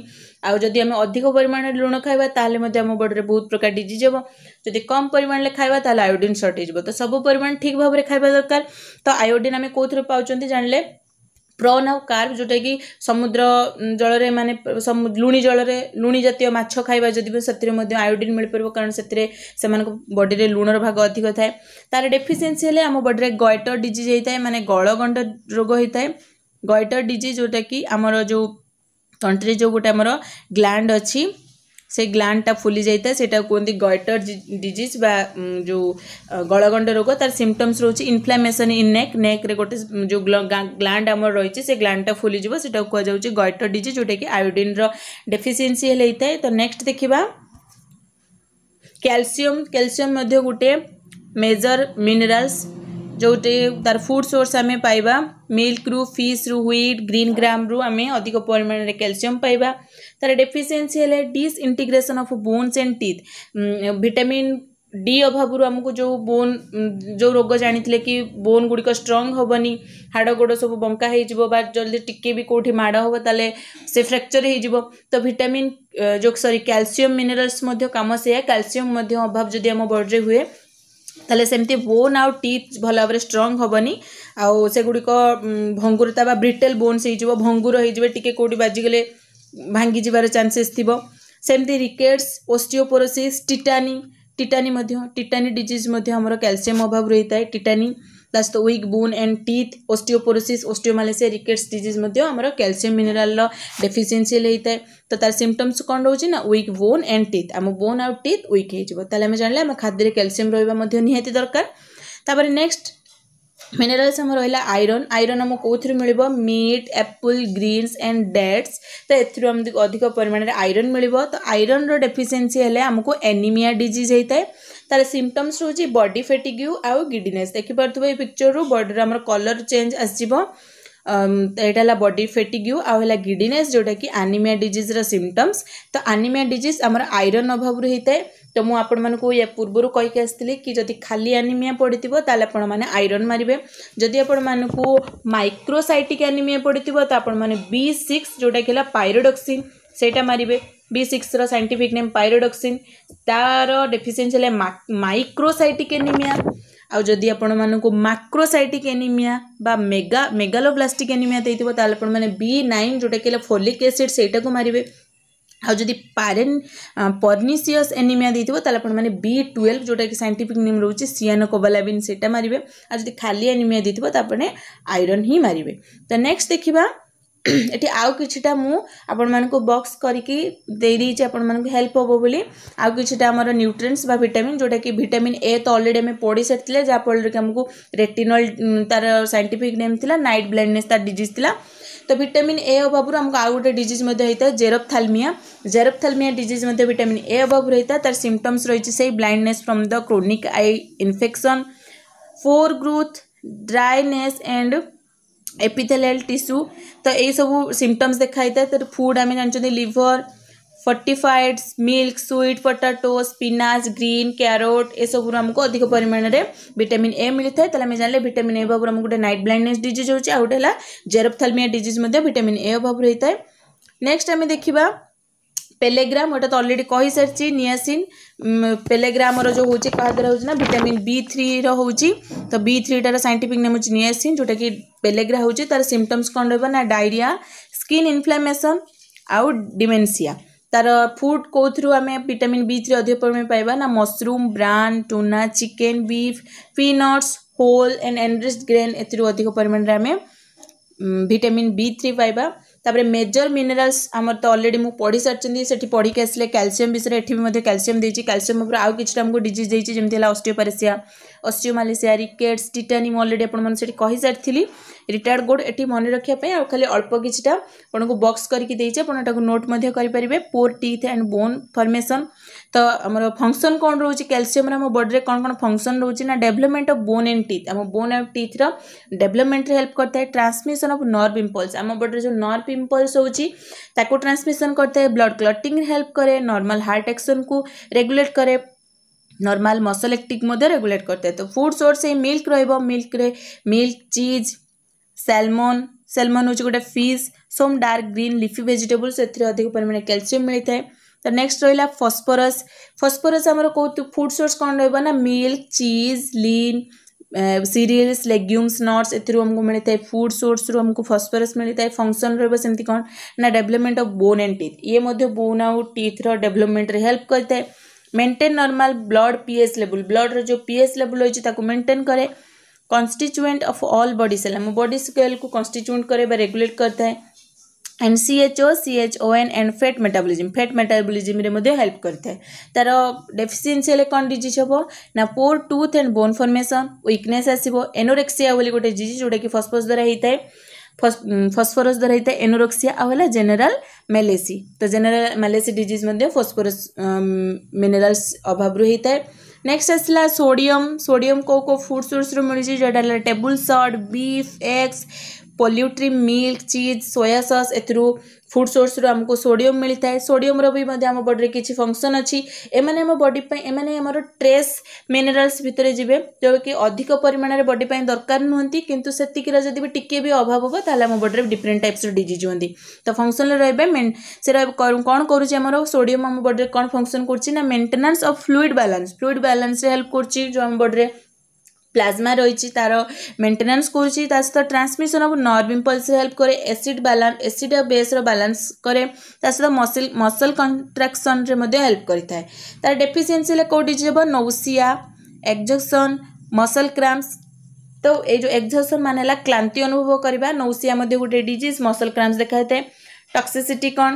ଆଉ ଯଦି ଆମେ ଅଧିକ ପରିମାଣରେ ଲୁଣ ଖାଇବା ତାହେଲେ ମଧ୍ୟ ଆମ ବଡ଼ିରେ ବହୁତ ପ୍ରକାର ଡିଜିଜ୍ ହେବ ଯଦି କମ୍ ପରିମାଣରେ ଖାଇବା ତାହେଲେ ଆୟୋଡିନ୍ ସର୍ଟ ହେଇଯିବ ତ ସବୁ ପରିମାଣ ଠିକ୍ ଭାବରେ ଖାଇବା ଦରକାର ତ ଆୟୋଡିନ୍ ଆମେ କେଉଁଥିରୁ ପାଉଛନ୍ତି ଜାଣିଲେ ପ୍ରନ୍ ଆଉ କାର୍ପ ଯେଉଁଟାକି ସମୁଦ୍ର ଜଳରେ ମାନେ ଲୁଣି ଜଳରେ ଲୁଣି ଜାତୀୟ ମାଛ ଖାଇବା ଯଦି ବି ସେଥିରେ ମଧ୍ୟ ଆୟୋଡ଼ିନ୍ ମିଳିପାରିବ କାରଣ ସେଥିରେ ସେମାନଙ୍କ ବଡ଼ିରେ ଲୁଣର ଭାଗ ଅଧିକ ଥାଏ ତା'ର ଡେଫିସିଏନ୍ସି ହେଲେ ଆମ ବଡ଼ିରେ ଗଇଟର ଡିଜିଜ୍ ହେଇଥାଏ ମାନେ ଗଳଗଣ୍ଡ ରୋଗ ହେଇଥାଏ ଗଇଟର ଡିଜିଜ୍ ଯେଉଁଟାକି ଆମର ଯେଉଁ ତଣ୍ଟିରେ ଯେଉଁ ଗୋଟେ ଆମର ଗ୍ଲାଣ୍ଡ ଅଛି से ग्लांडटा फुली जाता है कहते गयटर डिजिज बा जो गलगंड रोग तार सिमटम्स रोच इनफ्लामेसन इन नेक नेक गोटे जो ग्लांड आम रही है से ग्लांडटा फुली जाटा कहुच्छे गयटर डिजिज जोटा कि आयोडिन रेफिसीयसी है तो नेक्स्ट देखा क्यालसीयम क्यालसीयम गोटे मेजर मिनेराल्स जोटे तार फूड सोर्स आम पाइबा मिल्क रू फिश्रु ह्विट ग्रीन ग्राम रू आम अधिक परिमाण में क्यालसीयम पाइबा तर डेफिसीयसी है disintegration of bones and teeth vitamin D अभाव आमको जो बोन जो रोग जानी थे कि बोन गुड़िक स्ट्रंग हेनी हाड़ गोड़ सब बंका हो जल्दी टिके भी कौटी माड़ हे तो से फ्रैक्चर हो तो भिटामिन जो सरी कैलसीयम मिनेराल्स कम से कैलसीयम अभाव जदि आम बड़े हुए तेल सेमती बोन आउ टीथ भल भाव स्ट्रंग हेनी आगुड़िक भंगुरता ब्रिटेल बोन्स हो भंगुर हो कौटी बाजिगले भांगी जबार चानसेस थी सेमती रिकेट्स ओस्टिओपोरोसिस टीटानी टीटानी टीटानी डिजिज कैल्सीयम अभाव रही है टिटानी ता सहित weak bone and teeth osteoporosis osteomalacia rickets disease calcium mineral deficiency रही है तो तार सिम्टम्स कौन रोचे ना विक् बोन एंड टीथ आम बोन आउ टीथ विक्त जानले आम खाद्य कैल्सीयम रहा निहती दरकार नेक्स्ट ମିନେରାଲ୍ସ ଆମର ରହିଲା ଆଇରନ୍ ଆଇରନ୍ ଆମକୁ କେଉଁଥିରୁ ମିଳିବ meat apple greens and dates ତ ଏଥିରୁ ଆମକୁ ଅଧିକ ପରିମାଣରେ ଆଇରନ୍ ମିଳିବ ତ ଆଇରନ୍ର ଡେଫିସିଏନ୍ସି ହେଲେ ଆମକୁ ଏନିମିଆ ଡିଜିଜ୍ ହେଇଥାଏ ତା'ର ସିମ୍ପଟମ୍ସ ହେଉଛି ବଡି ଫେଟିଗ୍ୟୁ ଆଉ ଗିଡିନେସ୍ ଦେଖିପାରୁଥିବେ ଏଇ ପିକ୍ଚରରୁ ବଡିର ଆମର କଲର୍ ଚେଞ୍ଜ ଆସିଯିବ ଏଇଟା ହେଲା ବଡି ଫେଟିଗ୍ୟୁ ଆଉ ହେଲା ଗିଡିନେସ୍ ଯେଉଁଟାକି ଆନିମିଆ ଡିଜିଜ୍ର ସିମ୍ପଟମ୍ସ ତ ଆନିମିଆ ଡିଜିଜ୍ ଆମର ଆଇରନ୍ ଅଭାବରୁ ହେଇଥାଏ ତ ମୁଁ ଆପଣମାନଙ୍କୁ ୟା ପୂର୍ବରୁ କହିକି ଆସିଥିଲି କି ଯଦି ଖାଲି ଆନିମିଆ ପଡ଼ିଥିବ ତାହେଲେ ଆପଣମାନେ ଆଇରନ୍ ମାରିବେ ଯଦି ଆପଣମାନଙ୍କୁ ମାଇକ୍ରୋସାଇଟିକ୍ ଆନିମିଆ ପଡ଼ିଥିବ ତ ଆପଣମାନେ ବି ସିକ୍ସ ଯେଉଁଟାକି ହେଲା ପାଇରୋଡକ୍ସିନ୍ ସେଇଟା ମାରିବେ ବି ସିକ୍ସର ସାଇଣ୍ଟିଫିକ୍ ନେମ୍ ପାଇରୋଡକ୍ସିନ୍ ତା'ର ଡେଫିସିଏନ୍ସି ହେଲା ମାଇକ୍ରୋସାଇଟିକ୍ ଏନିମିଆ ଆଉ ଯଦି ଆପଣମାନଙ୍କୁ ମାକ୍ରୋସାଇଟିକ୍ ଏନିମିଆ ବା ମେଗା ମେଗାଲୋପ୍ଲାଷ୍ଟିକ୍ ଏନିମିଆ ଦେଇଥିବ ତାହେଲେ ଆପଣମାନେ ବି ନାଇନ୍ ଯେଉଁଟାକି ହେଲା ଫୋଲିକ୍ ଏସିଡ଼୍ ସେଇଟାକୁ ମାରିବେ ଆଉ ଯଦି ପାରେନ୍ ପର୍ନିସିୟସ୍ ଏନିମିଆ ଦେଇଥିବ ତାହେଲେ ଆପଣମାନେ ବି ଟୁଏଲ୍ଭ ଯେଉଁଟାକି ସାଇଣ୍ଟିଫିକ୍ ନେମ୍ ରହୁଛି ସିଆନୋ କୋବାଲାବିନ୍ ସେଇଟା ମାରିବେ ଆଉ ଯଦି ଖାଲି ଏନିମିଆ ଦେଇଥିବ ତ ଆପଣ ଆଇରନ୍ ହିଁ ମାରିବେ ତ ନେକ୍ସଟ ଦେଖିବା ଏଠି ଆଉ କିଛିଟା ମୁଁ ଆପଣମାନଙ୍କୁ ବକ୍ସ କରିକି ଦେଇଦେଇଛି ଆପଣମାନଙ୍କୁ ହେଲ୍ପ ହେବ ବୋଲି ଆଉ କିଛିଟା ଆମର ନ୍ୟୁଟ୍ରିଏଣ୍ଟସ୍ ବା ଭିଟାମିନ୍ ଯେଉଁଟାକି ଭିଟାମିନ୍ ଏ ତ ଅଲରେଡ଼ି ଆମେ ପଢ଼ି ସାରିଥିଲେ ଯାହାଫଳରେ କି ଆମକୁ ରେଟିନଲ୍ ତା'ର ସାଇଣ୍ଟିଫିକ୍ ନେମ୍ ଥିଲା ନାଇଟ୍ ବ୍ଲାଇଣ୍ଡନେସ୍ ତା'ର ଡିଜିଜ୍ ଥିଲା तो भिटामिन ए अभाव आमको आउ गोटे डीज होता है जेरोपथालमिया जेरोपथालमिया डीज भिटामिन ए अभाव रही है तार सिमटम्स रही है से blindness from the chronic eye infection poor growth dryness and epithelial tissue तो यही सब सिमटम्स देखाई है तर फुड आम जानते liver fortified milk sweet potato spinach green carrot युव आमको अधिक परिमाण में भिटामिन ए मिलता है तेल आम जानते भिटामिन ए अभाव गोटे नाइट ब्लैंडनेस डिज हो गोटे जेरोपथलमिया डीज भिटामिन ए अभाव रही है नेक्स्ट आम देखा पेलेग्राम ये तो अलरेडी कही सारी नियासीन पेलेग्राम जो हूँ क्या द्वारा होना भिटामिन बी थ्री रोचे तो बी थ्रीटार सैंटिफिक नेम हो नियासीन जोटा कि पेलेग्रा हो तार सिमटम्स कौन रहा डायरी स्किन इनफ्लामेसन आउ डिमेंसिया ତାର ଫୁଡ଼୍ କେଉଁଥିରୁ ଆମେ ଭିଟାମିନ୍ ବି ଥ୍ରୀ ଅଧିକ ପରିମାଣରେ ପାଇବା ନା mushroom bran tuna chicken beef peanuts whole and enrich grain ଏଥିରୁ ଅଧିକ ପରିମାଣରେ ଆମେ ଭିଟାମିନ୍ ବି ଥ୍ରୀ ପାଇବା ତାପରେ ମେଜର ମିନେରାଲ୍ସ ଆମର ତ ଅଲରେଡ଼ି ମୁଁ ପଢ଼ି ସାରିଛନ୍ତି ସେଠି ପଢ଼ିକି ଆସିଲେ କ୍ୟାଲସିୟମ୍ ବିଷୟରେ ଏଠି ବି ମଧ୍ୟ କ୍ୟାଲସିୟମ୍ ଦେଇଛି କ୍ୟାଲସିୟମ୍ ଉପରେ ଆଉ କିଛିଟା ଆମକୁ ଡିଜିଜ୍ ଦେଇଛି ଯେମିତି ହେଲା ଅଷ୍ଟିଓପାରେସିଆ ଅଷ୍ଟିଓମାଲେସିଆ ରିକେଟ୍ସ ଟିଟାନି ମୁଁ ଅଲରେଡ଼ି ଆପଣମାନେ ସେଠି କହିସାରିଥିଲି ରିଟାୟାର୍ଡ଼ ଗୋଡ଼ ଏଠି ମନେ ରଖିବା ପାଇଁ ଆଉ ଖାଲି ଅଳ୍ପ କିଛିଟା ଆପଣଙ୍କୁ ବକ୍ସ କରିକି ଦେଇଛି ଆପଣ ଏଟାକୁ ନୋଟ୍ ମଧ୍ୟ କରିପାରିବେ poor teeth and bone formation तो आम फंक्शन कौन रोज कैलसीयम आम बडी में कौन कौन फंक्शन रोचे ना development of bone and teeth आम bone and teeth development help करता है ट्रांसमिशन अफ नर्व पिंपल्स आम बडी में जो नर्व पिंपल्स हो ट्रांसमिशन करता है ब्लड क्लटिंग हेल्प कै नर्माल हार्ट एक्शन को रेगुलेट कै नर्माल मसल एक्टिक रेगुलेट करता है तो food source milk milk milk cheese salmon salmon हो गए fish some dark green leafy vegetables एधिक परिमाण कैलसीयम मिलता है तो नेक्स्ट रहा फस्फरस फस्फोरस आम फुड सोर्स कौन रहा मिल्क चीज लीन सीरीयल्स लेग्यूम्स नट्स एमको मिलता है फुड सोर्स आमको फस्फोरस मिलता है फंक्शन रोज सेमती कौन ना development of bone and teeth ये मैं बोन आउ टीथ्र डेभलपमेंट हेल्प करते maintain normal blood pH level ब्लड्र जो पीएच लेवल रही है मेन्टेन कैर कन्स्टिच्युएंट अफ अल् बडी सेल आम बडी स्केल को कन्स्टिच्युएंट कैरेगुलेट करता है and C H O C H O N and fat metabolism fat मेटाबोलिजम्रे हेल्प करें तार डेफिसीयसी कौन डिज हम ना poor tooth and bone formation weakness आसो एनोरेक्सीआ गोटे डिज जोटा कि फसफस द्वारा होता है ফসফরস দ্বারা হইতে এনোরক্সিয়া আউ হল জেনেরাল ম্যালেসি তো জেনেরাল ম্যালেসি ডিজিজ মধ্যে ফসফরস মিনেরালস অভাবরু হইতে নেক্সট আসলা সোডিয়ম সোডিয়ম কেউ কেউ ফুড সোর্সরু মিলুছে যেটা হল table salt beef eggs poultry milk cheese soya sauce ଏଥିରୁ ଫୁଡ଼୍ ସୋର୍ସରୁ ଆମକୁ ସୋଡ଼ିୟମ୍ ମିଳିଥାଏ ସୋଡ଼ିୟମ୍ର ବି ମଧ୍ୟ ଆମ ବଡ଼ିରେ କିଛି ଫଙ୍କସନ୍ ଅଛି ଏମାନେ ଆମ ବଡ଼ି ପାଇଁ ଏମାନେ ଆମର ଟ୍ରେସ୍ ମିନେରାଲ୍ସ ଭିତରେ ଯିବେ ଯେଉଁକି ଅଧିକ ପରିମାଣରେ ବଡ଼ି ପାଇଁ ଦରକାର ନୁହନ୍ତି କିନ୍ତୁ ସେତିକିର ଯଦି ବି ଟିକିଏ ବି ଅଭାବ ହେବ ତାହେଲେ ଆମ ବଡ଼ିରେ ଡିଫରେଣ୍ଟ ଟାଇପ୍ସର ଡିଜିଜ୍ ହୁଅନ୍ତି ତ ଫଙ୍କସନ୍ରେ ରହିବେ ମେନ୍ ସେଟା କ'ଣ କରୁଛି ଆମର ସୋଡ଼ିୟମ୍ ଆମ ବଡ଼ିରେ କ'ଣ ଫଙ୍କସନ୍ କରୁଛି ନା maintenance of fluid balance fluid ବାଲାନ୍ସରେ ହେଲ୍ପ କରୁଛି ଯେଉଁ ଆମ ବଡ଼ିରେ প্লাজমা রয়েছে তার মেন্টেনান্স করছি তা সহ transmission of nerve impulse help করে এসিড ব্যালান্স এসিড আর বেসর ব্যালান্স করে তা সহ মসল মসল কন্ট্রাকশনরে মধ্যে হেল্প করে থাকে তার ডেফিসিয়েন্সি হলে কেউ ডিজিজ হব নৌসিয়া এক্জকশন মসল ক্রাম্পস তো এই যে এক্সহসন মানে হল ক্লান্তি অনুভব করা নৌসিয়া মধ্যে গোটে ডিজিজ মসল ক্রাম্পস দেখা থাকে টক্সিসিটি କ'ଣ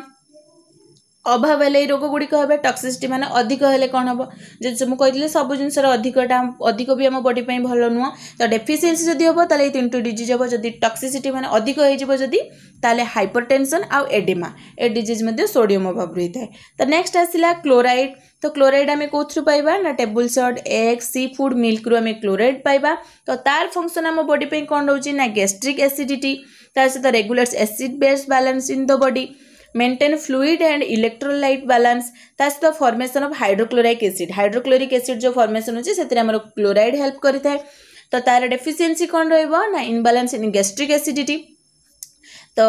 ଅଭାବ ହେଲେ ଏଇ ରୋଗଗୁଡ଼ିକ ହେବେ ଟକ୍ସିସିଟି ମାନେ ଅଧିକ ହେଲେ କ'ଣ ହେବ ଯଦି ମୁଁ କହିଥିଲି ସବୁ ଜିନିଷର ଅଧିକଟା ଅଧିକ ବି ଆମ ବଡ଼ି ପାଇଁ ଭଲ ନୁହଁ ତ ଡେଫିସିଏନ୍ସି ଯଦି ହେବ ତାହେଲେ ଏଇ ତିନିଟି ଡିଜିଜ୍ ହେବ ଯଦି ଟକ୍ସିସିଟି ମାନେ ଅଧିକ ହେଇଯିବ ଯଦି ତାହେଲେ ହାଇପର୍ ଟେନସନ୍ ଆଉ ଏଡିମା ଏ ଡିଜିଜ୍ ମଧ୍ୟ ସୋଡ଼ିୟମ୍ ଅଭାବରୁ ହେଇଥାଏ ତ ନେକ୍ସଟ ଆସିଲା କ୍ଲୋରାଇଡ଼ ତ କ୍ଲୋରାଇଡ଼ ଆମେ କେଉଁଥିରୁ ପାଇବା ନା table salt egg seafood ମିଲ୍କରୁ ଆମେ କ୍ଲୋରାଇଡ଼ ପାଇବା ତ ତାର ଫଙ୍କସନ୍ ଆମ ବଡ଼ି ପାଇଁ କ'ଣ ରହୁଛି ନା ଗ୍ୟାଷ୍ଟ୍ରିକ୍ ଏସିଡ଼ିଟି ତା ସହିତ regulates acid base balance in the body maintain fluid and electrolyte balance that's the formation of hydrochloric acid hydrochloric acid जो formation होची सेतरे हमरो chloride help करिता है तो तार deficiency कोन रहइबो ना imbalance in gastric acidity ତ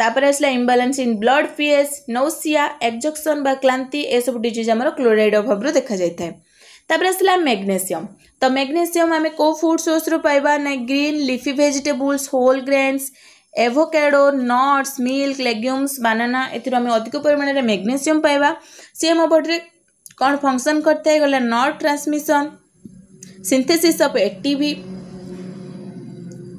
ତାପରେ ଆସିଲା imbalance in blood pH nausea exhaustion ବା କ୍ଲାନ୍ତି ଏସବୁ ଡିଜିଜ୍ ଆମର କ୍ଲୋରାଇଡ଼ ଅଭାବରୁ ଦେଖାଯାଇଥାଏ ତାପରେ ଆସିଲା ମ୍ୟାଗ୍ନେସିୟମ୍ ତ ମ୍ୟାଗ୍ନେସିୟମ୍ ଆମେ କେଉଁ ଫୁଡ଼୍ ସୋର୍ସରୁ ପାଇବା ନା green leafy vegetables whole grains avocado nuts milk legumes banana ଏଥିରୁ ଆମେ ଅଧିକ ପରିମାଣରେ ମ୍ୟାଗ୍ନେସିୟମ୍ ପାଇବା ସିଏ ଆମ ବଡ଼ିରେ କ'ଣ ଫଙ୍କସନ୍ କରିଥାଏ ଗଲା nerve transmission synthesis of ATP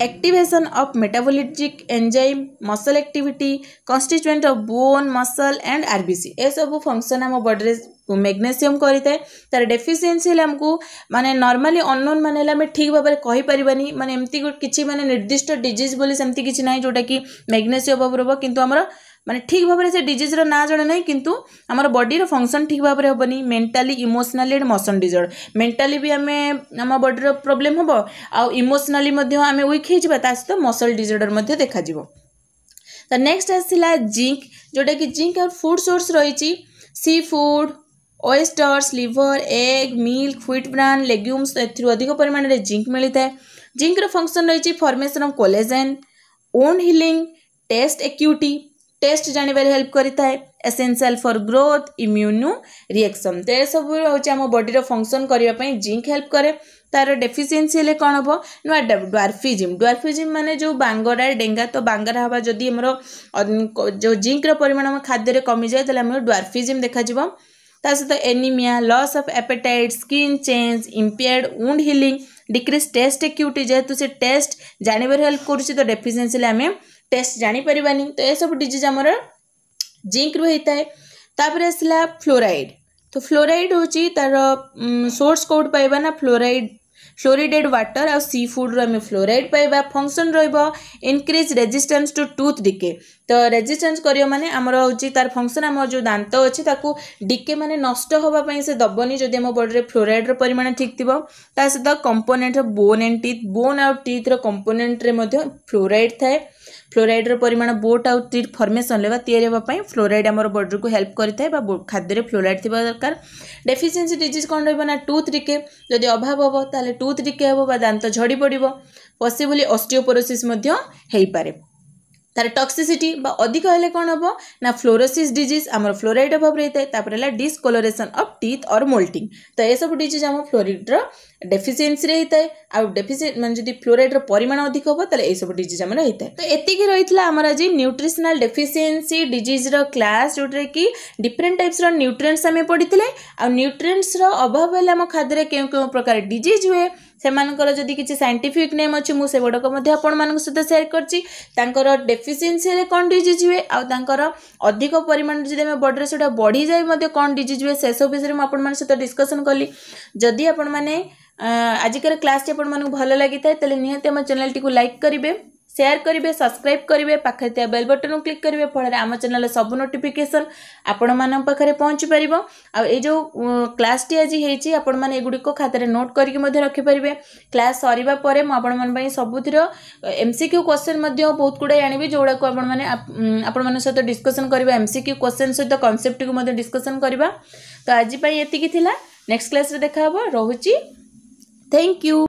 activation of metabolic enzyme muscle activity constituent of bone muscle and rbc ए सब फंक्शन आम बॉडी ମ୍ୟାଗ୍ନେସିୟମ୍ କରିଥାଏ ତା'ର ଡେଫିସିଏନ୍ସି ହେଲେ ଆମକୁ ମାନେ ନର୍ମାଲି ଅନନୋନ୍ ମାନେ ହେଲେ ଆମେ ଠିକ୍ ଭାବରେ କହିପାରିବାନି ମାନେ ଏମିତି କିଛି ମାନେ ନିର୍ଦ୍ଦିଷ୍ଟ ଡିଜିଜ୍ ବୋଲି ସେମିତି କିଛି ନାହିଁ ଯେଉଁଟାକି ମ୍ୟାଗ୍ନେସିୟମ୍ ଅଭାବରୁ ହେବ କିନ୍ତୁ ଆମର ମାନେ ଠିକ୍ ଭାବରେ ସେ ଡିଜିଜ୍ର ନାଁ ଜଣା ନାହିଁ କିନ୍ତୁ ଆମର ବଡ଼ିର ଫଙ୍କସନ୍ ଠିକ୍ ଭାବରେ ହେବନି mentally emotionally and muscle disorder mentally ବି ଆମେ ଆମ ବଡ଼ିର ପ୍ରୋବ୍ଲେମ୍ ହେବ ଆଉ ଇମୋସନାଲି ମଧ୍ୟ ଆମେ ୱିକ୍ ହେଇଯିବା ତା ସହିତ ମସଲ୍ ଡିଜର୍ଡର ମଧ୍ୟ ଦେଖାଯିବ ତ ନେକ୍ସଟ ଆସିଲା ଜିଙ୍କ୍ ଯେଉଁଟାକି ଜିଙ୍କ୍ ଆଉ ଫୁଡ଼୍ ସୋର୍ସ ରହିଛି sea food oysters liver egg milk wheat bran legumes ଏଥିରୁ ଅଧିକ ପରିମାଣରେ ଜିଙ୍କ୍ ମିଳିଥାଏ ଜିଙ୍କର ଫଙ୍କସନ୍ ରହିଛି formation of collagen wound healing taste acuity taste ଜାଣିବାରେ ହେଲ୍ପ କରିଥାଏ essential for growth immune reaction ତ ଏସବୁ ହେଉଛି ଆମ ବଡ଼ିର ଫଙ୍କସନ୍ କରିବା ପାଇଁ ଜିଙ୍କ୍ ହେଲ୍ପ କରେ ତା'ର ଡେଫିସିଏନ୍ସି ହେଲେ କ'ଣ ହେବ ନୂଆ ଡ୍ୱାର୍ଫିଜିମ୍ ଡ୍ୱାର୍ଫିଜିମ୍ ମାନେ ଯେଉଁ ବାଙ୍ଗରା ଡେଙ୍ଗା ତ ବାଙ୍ଗରା ହେବା ଯଦି ଆମର ଯେଉଁ ଜିଙ୍କର ପରିମାଣ ଆମ ଖାଦ୍ୟରେ କମିଯାଏ ତାହେଲେ ଆମର ଡ୍ୱାର୍ଫିଜିମ୍ ଦେଖାଯିବ ତା ସହିତ anaemia loss of appetite skin change impaired wound healing decrease taste acuity ଯେହେତୁ ସେ ଟେଷ୍ଟ ଜାଣିବାରେ ହେଲ୍ପ କରୁଛି ତ ଡେଫିସିଏନ୍ସିରେ ଆମେ ଟେଷ୍ଟ ଜାଣିପାରିବାନି ତ ଏସବୁ ଡିଜିଜ୍ ଆମର ଜିଙ୍କରୁ ହେଇଥାଏ ତାପରେ ଆସିଲା ଫ୍ଲୋରାଇଡ଼ ତ ଫ୍ଲୋରାଇଡ଼ ହେଉଛି ତାର ସୋର୍ସ କେଉଁଠୁ ପାଇବା ନା ଫ୍ଲୋରାଇଡ଼ ଫ୍ଲୋରିଡେଡ୍ ୱାଟର୍ ଆଉ ସି ଫୁଡ଼୍ରୁ ଆମେ ଫ୍ଲୋରାଇଡ଼୍ ପାଇବା ଫଙ୍କସନ୍ ରହିବ increase resistance to tooth decay ତ ରେଜିଷ୍ଟାନ୍ସ କରିବ ମାନେ ଆମର ହେଉଛି ତାର ଫଙ୍କସନ୍ ଆମର ଯେଉଁ ଦାନ୍ତ ଅଛି ତାକୁ ଡିକେ ମାନେ ନଷ୍ଟ ହେବା ପାଇଁ ସେ ଦେବନି ଯଦି ଆମ ବଡ଼ିରେ ଫ୍ଲୋରାଇଡ଼୍ର ପରିମାଣ ଠିକ୍ ଥିବ ତା ସହିତ କମ୍ପୋନେଣ୍ଟର ବୋନ୍ ଆଣ୍ଡ ଟିଥ୍ ବୋନ୍ ଆଉ ଟିଥ୍ର କମ୍ପୋନେଣ୍ଟରେ ମଧ୍ୟ ଫ୍ଲୋରାଇଡ଼୍ ଥାଏ ଫ୍ଲୋରାଇଡ଼ର ପରିମାଣ ବୋଟ୍ ଆଉ ଟ୍ରିଟ୍ ଫର୍ମେସନ୍ରେ ବା ତିଆରି ହେବା ପାଇଁ ଫ୍ଲୋରାଇଡ଼ ଆମର ବଡ଼ିକୁ ହେଲ୍ପ କରିଥାଏ ବା ଖାଦ୍ୟରେ ଫ୍ଲୋରାଇଡ଼ ଥିବା ଦରକାର ଡେଫିସିଏନ୍ସି ଡିଜିଜ୍ କ'ଣ ରହିବ ନା ଟୁଥ୍ ରିକେ ଯଦି ଅଭାବ ହେବ ତାହେଲେ ଟୁଥ୍ ରିକେ ହେବ ବା ଦାନ୍ତ ଝଡ଼ି ପଡ଼ିବ ପସିବୁଲି ଅଷ୍ଟିଓପୋରୋସିସ୍ ମଧ୍ୟ ହୋଇପାରେ তার টক্সিসিটি বা অধিক হলে কোণ হব না ফ্লোরোসিস ডিজিজ আমার ফ্লোরাইড অভাব রয়েছে তাপরে হল ডিসকলোরেসন অফ টিথ অর মোল্টিং তো এসব ডিজিজ আমার ফ্লোরিডর ডেফিসিয়েন্সি রয়েছে ଆଉ ଡେଫିସିଏଣ୍ଟ ମାନେ ଯଦି ଫ୍ଲୋରାଇଡ଼ର ପରିମାଣ ଅଧିକ ହେବ ତାହେଲେ ଏଇସବୁ ଡିଜିଜ୍ ଆମର ହେଇଥାଏ ତ ଏତିକି ରହିଥିଲା ଆମର ଆଜି ନ୍ୟୁଟ୍ରିସନାଲ୍ ଡେଫିସିଏନ୍ସି ଡିଜିଜ୍ର କ୍ଲାସ୍ ଯେଉଁଟାରେ କି ଡିଫରେଣ୍ଟ ଟାଇପ୍ସର ନ୍ୟୁଟ୍ରିଏଣ୍ଟସ୍ ଆମେ ପଢ଼ିଥିଲେ ଆଉ ନ୍ୟୁଟ୍ରିଏଣ୍ଟସ୍ର ଅଭାବ ହେଲେ ଆମ ଖାଦ୍ୟରେ କେଉଁ କେଉଁ ପ୍ରକାର ଡିଜିଜ୍ ହୁଏ ସେମାନଙ୍କର ଯଦି କିଛି ସାଇଣ୍ଟିଫିକ୍ ନେମ୍ ଅଛି ମୁଁ ସେଗୁଡ଼ାକ ମଧ୍ୟ ଆପଣମାନଙ୍କ ସହିତ ସେୟାର କରିଛି ତାଙ୍କର ଡେଫିସିଏନ୍ସିରେ କ'ଣ ଡିଜିଜ୍ ହୁଏ ଆଉ ତାଙ୍କର ଅଧିକ ପରିମାଣରେ ଯଦି ଆମେ ବଡ଼ିରେ ସେଇଟା ବଢ଼ିଯାଏ ମଧ୍ୟ କ'ଣ ଡିଜିଜ୍ ହୁଏ ସେସବୁ ବିଷୟରେ ମୁଁ ଆପଣମାନଙ୍କ ସହିତ ଡିସ୍କସନ୍ କଲି ଯଦି ଆପଣମାନେ ଆଜିକାର କ୍ଲାସ୍ଟି ଆପଣମାନଙ୍କୁ ଭଲ ଲାଗିଥାଏ ତାହେଲେ ନିହାତି ଆମ ଚ୍ୟାନେଲ୍ଟିକୁ ଲାଇକ୍ କରିବେ ସେୟାର କରିବେ ସବସ୍କ୍ରାଇବ୍ କରିବେ ପାଖରେ ଥିବା ବେଲ୍ ବଟନ୍କୁ କ୍ଲିକ୍ କରିବେ ଫଳରେ ଆମ ଚ୍ୟାନେଲ୍ର ସବୁ ନୋଟିଫିକେସନ୍ ଆପଣମାନଙ୍କ ପାଖରେ ପହଞ୍ଚିପାରିବ ଆଉ ଏଇ ଯେଉଁ କ୍ଲାସ୍ଟି ଆଜି ହେଇଛି ଆପଣମାନେ ଏଗୁଡ଼ିକ ଖାତାରେ ନୋଟ୍ କରିକି ମଧ୍ୟ ରଖିପାରିବେ କ୍ଲାସ୍ ସରିବା ପରେ ମୁଁ ଆପଣମାନଙ୍କ ପାଇଁ ସବୁଥିର ଏମ୍ ସି କ୍ୟୁ କ୍ୱେଶ୍ଚନ୍ ମଧ୍ୟ ବହୁତ ଗୁଡ଼ାଏ ଆଣିବି ଯେଉଁଗୁଡ଼ାକୁ ଆପଣମାନେ ଆପଣମାନଙ୍କ ସହିତ ଡିସ୍କସନ୍ କରିବା ଏମ୍ ସି କ୍ୟୁ କ୍ୱେଶ୍ଚନ୍ ସହିତ କନସେପ୍ଟକୁ ମଧ୍ୟ ଡିସ୍କସନ୍ କରିବା ତ ଆଜି ପାଇଁ ଏତିକି ଥିଲା ନେକ୍ସଟ କ୍ଲାସ୍ରେ ଦେଖା ହେବ ରହୁଛି ଥ୍ୟାଙ୍କ ୟୁ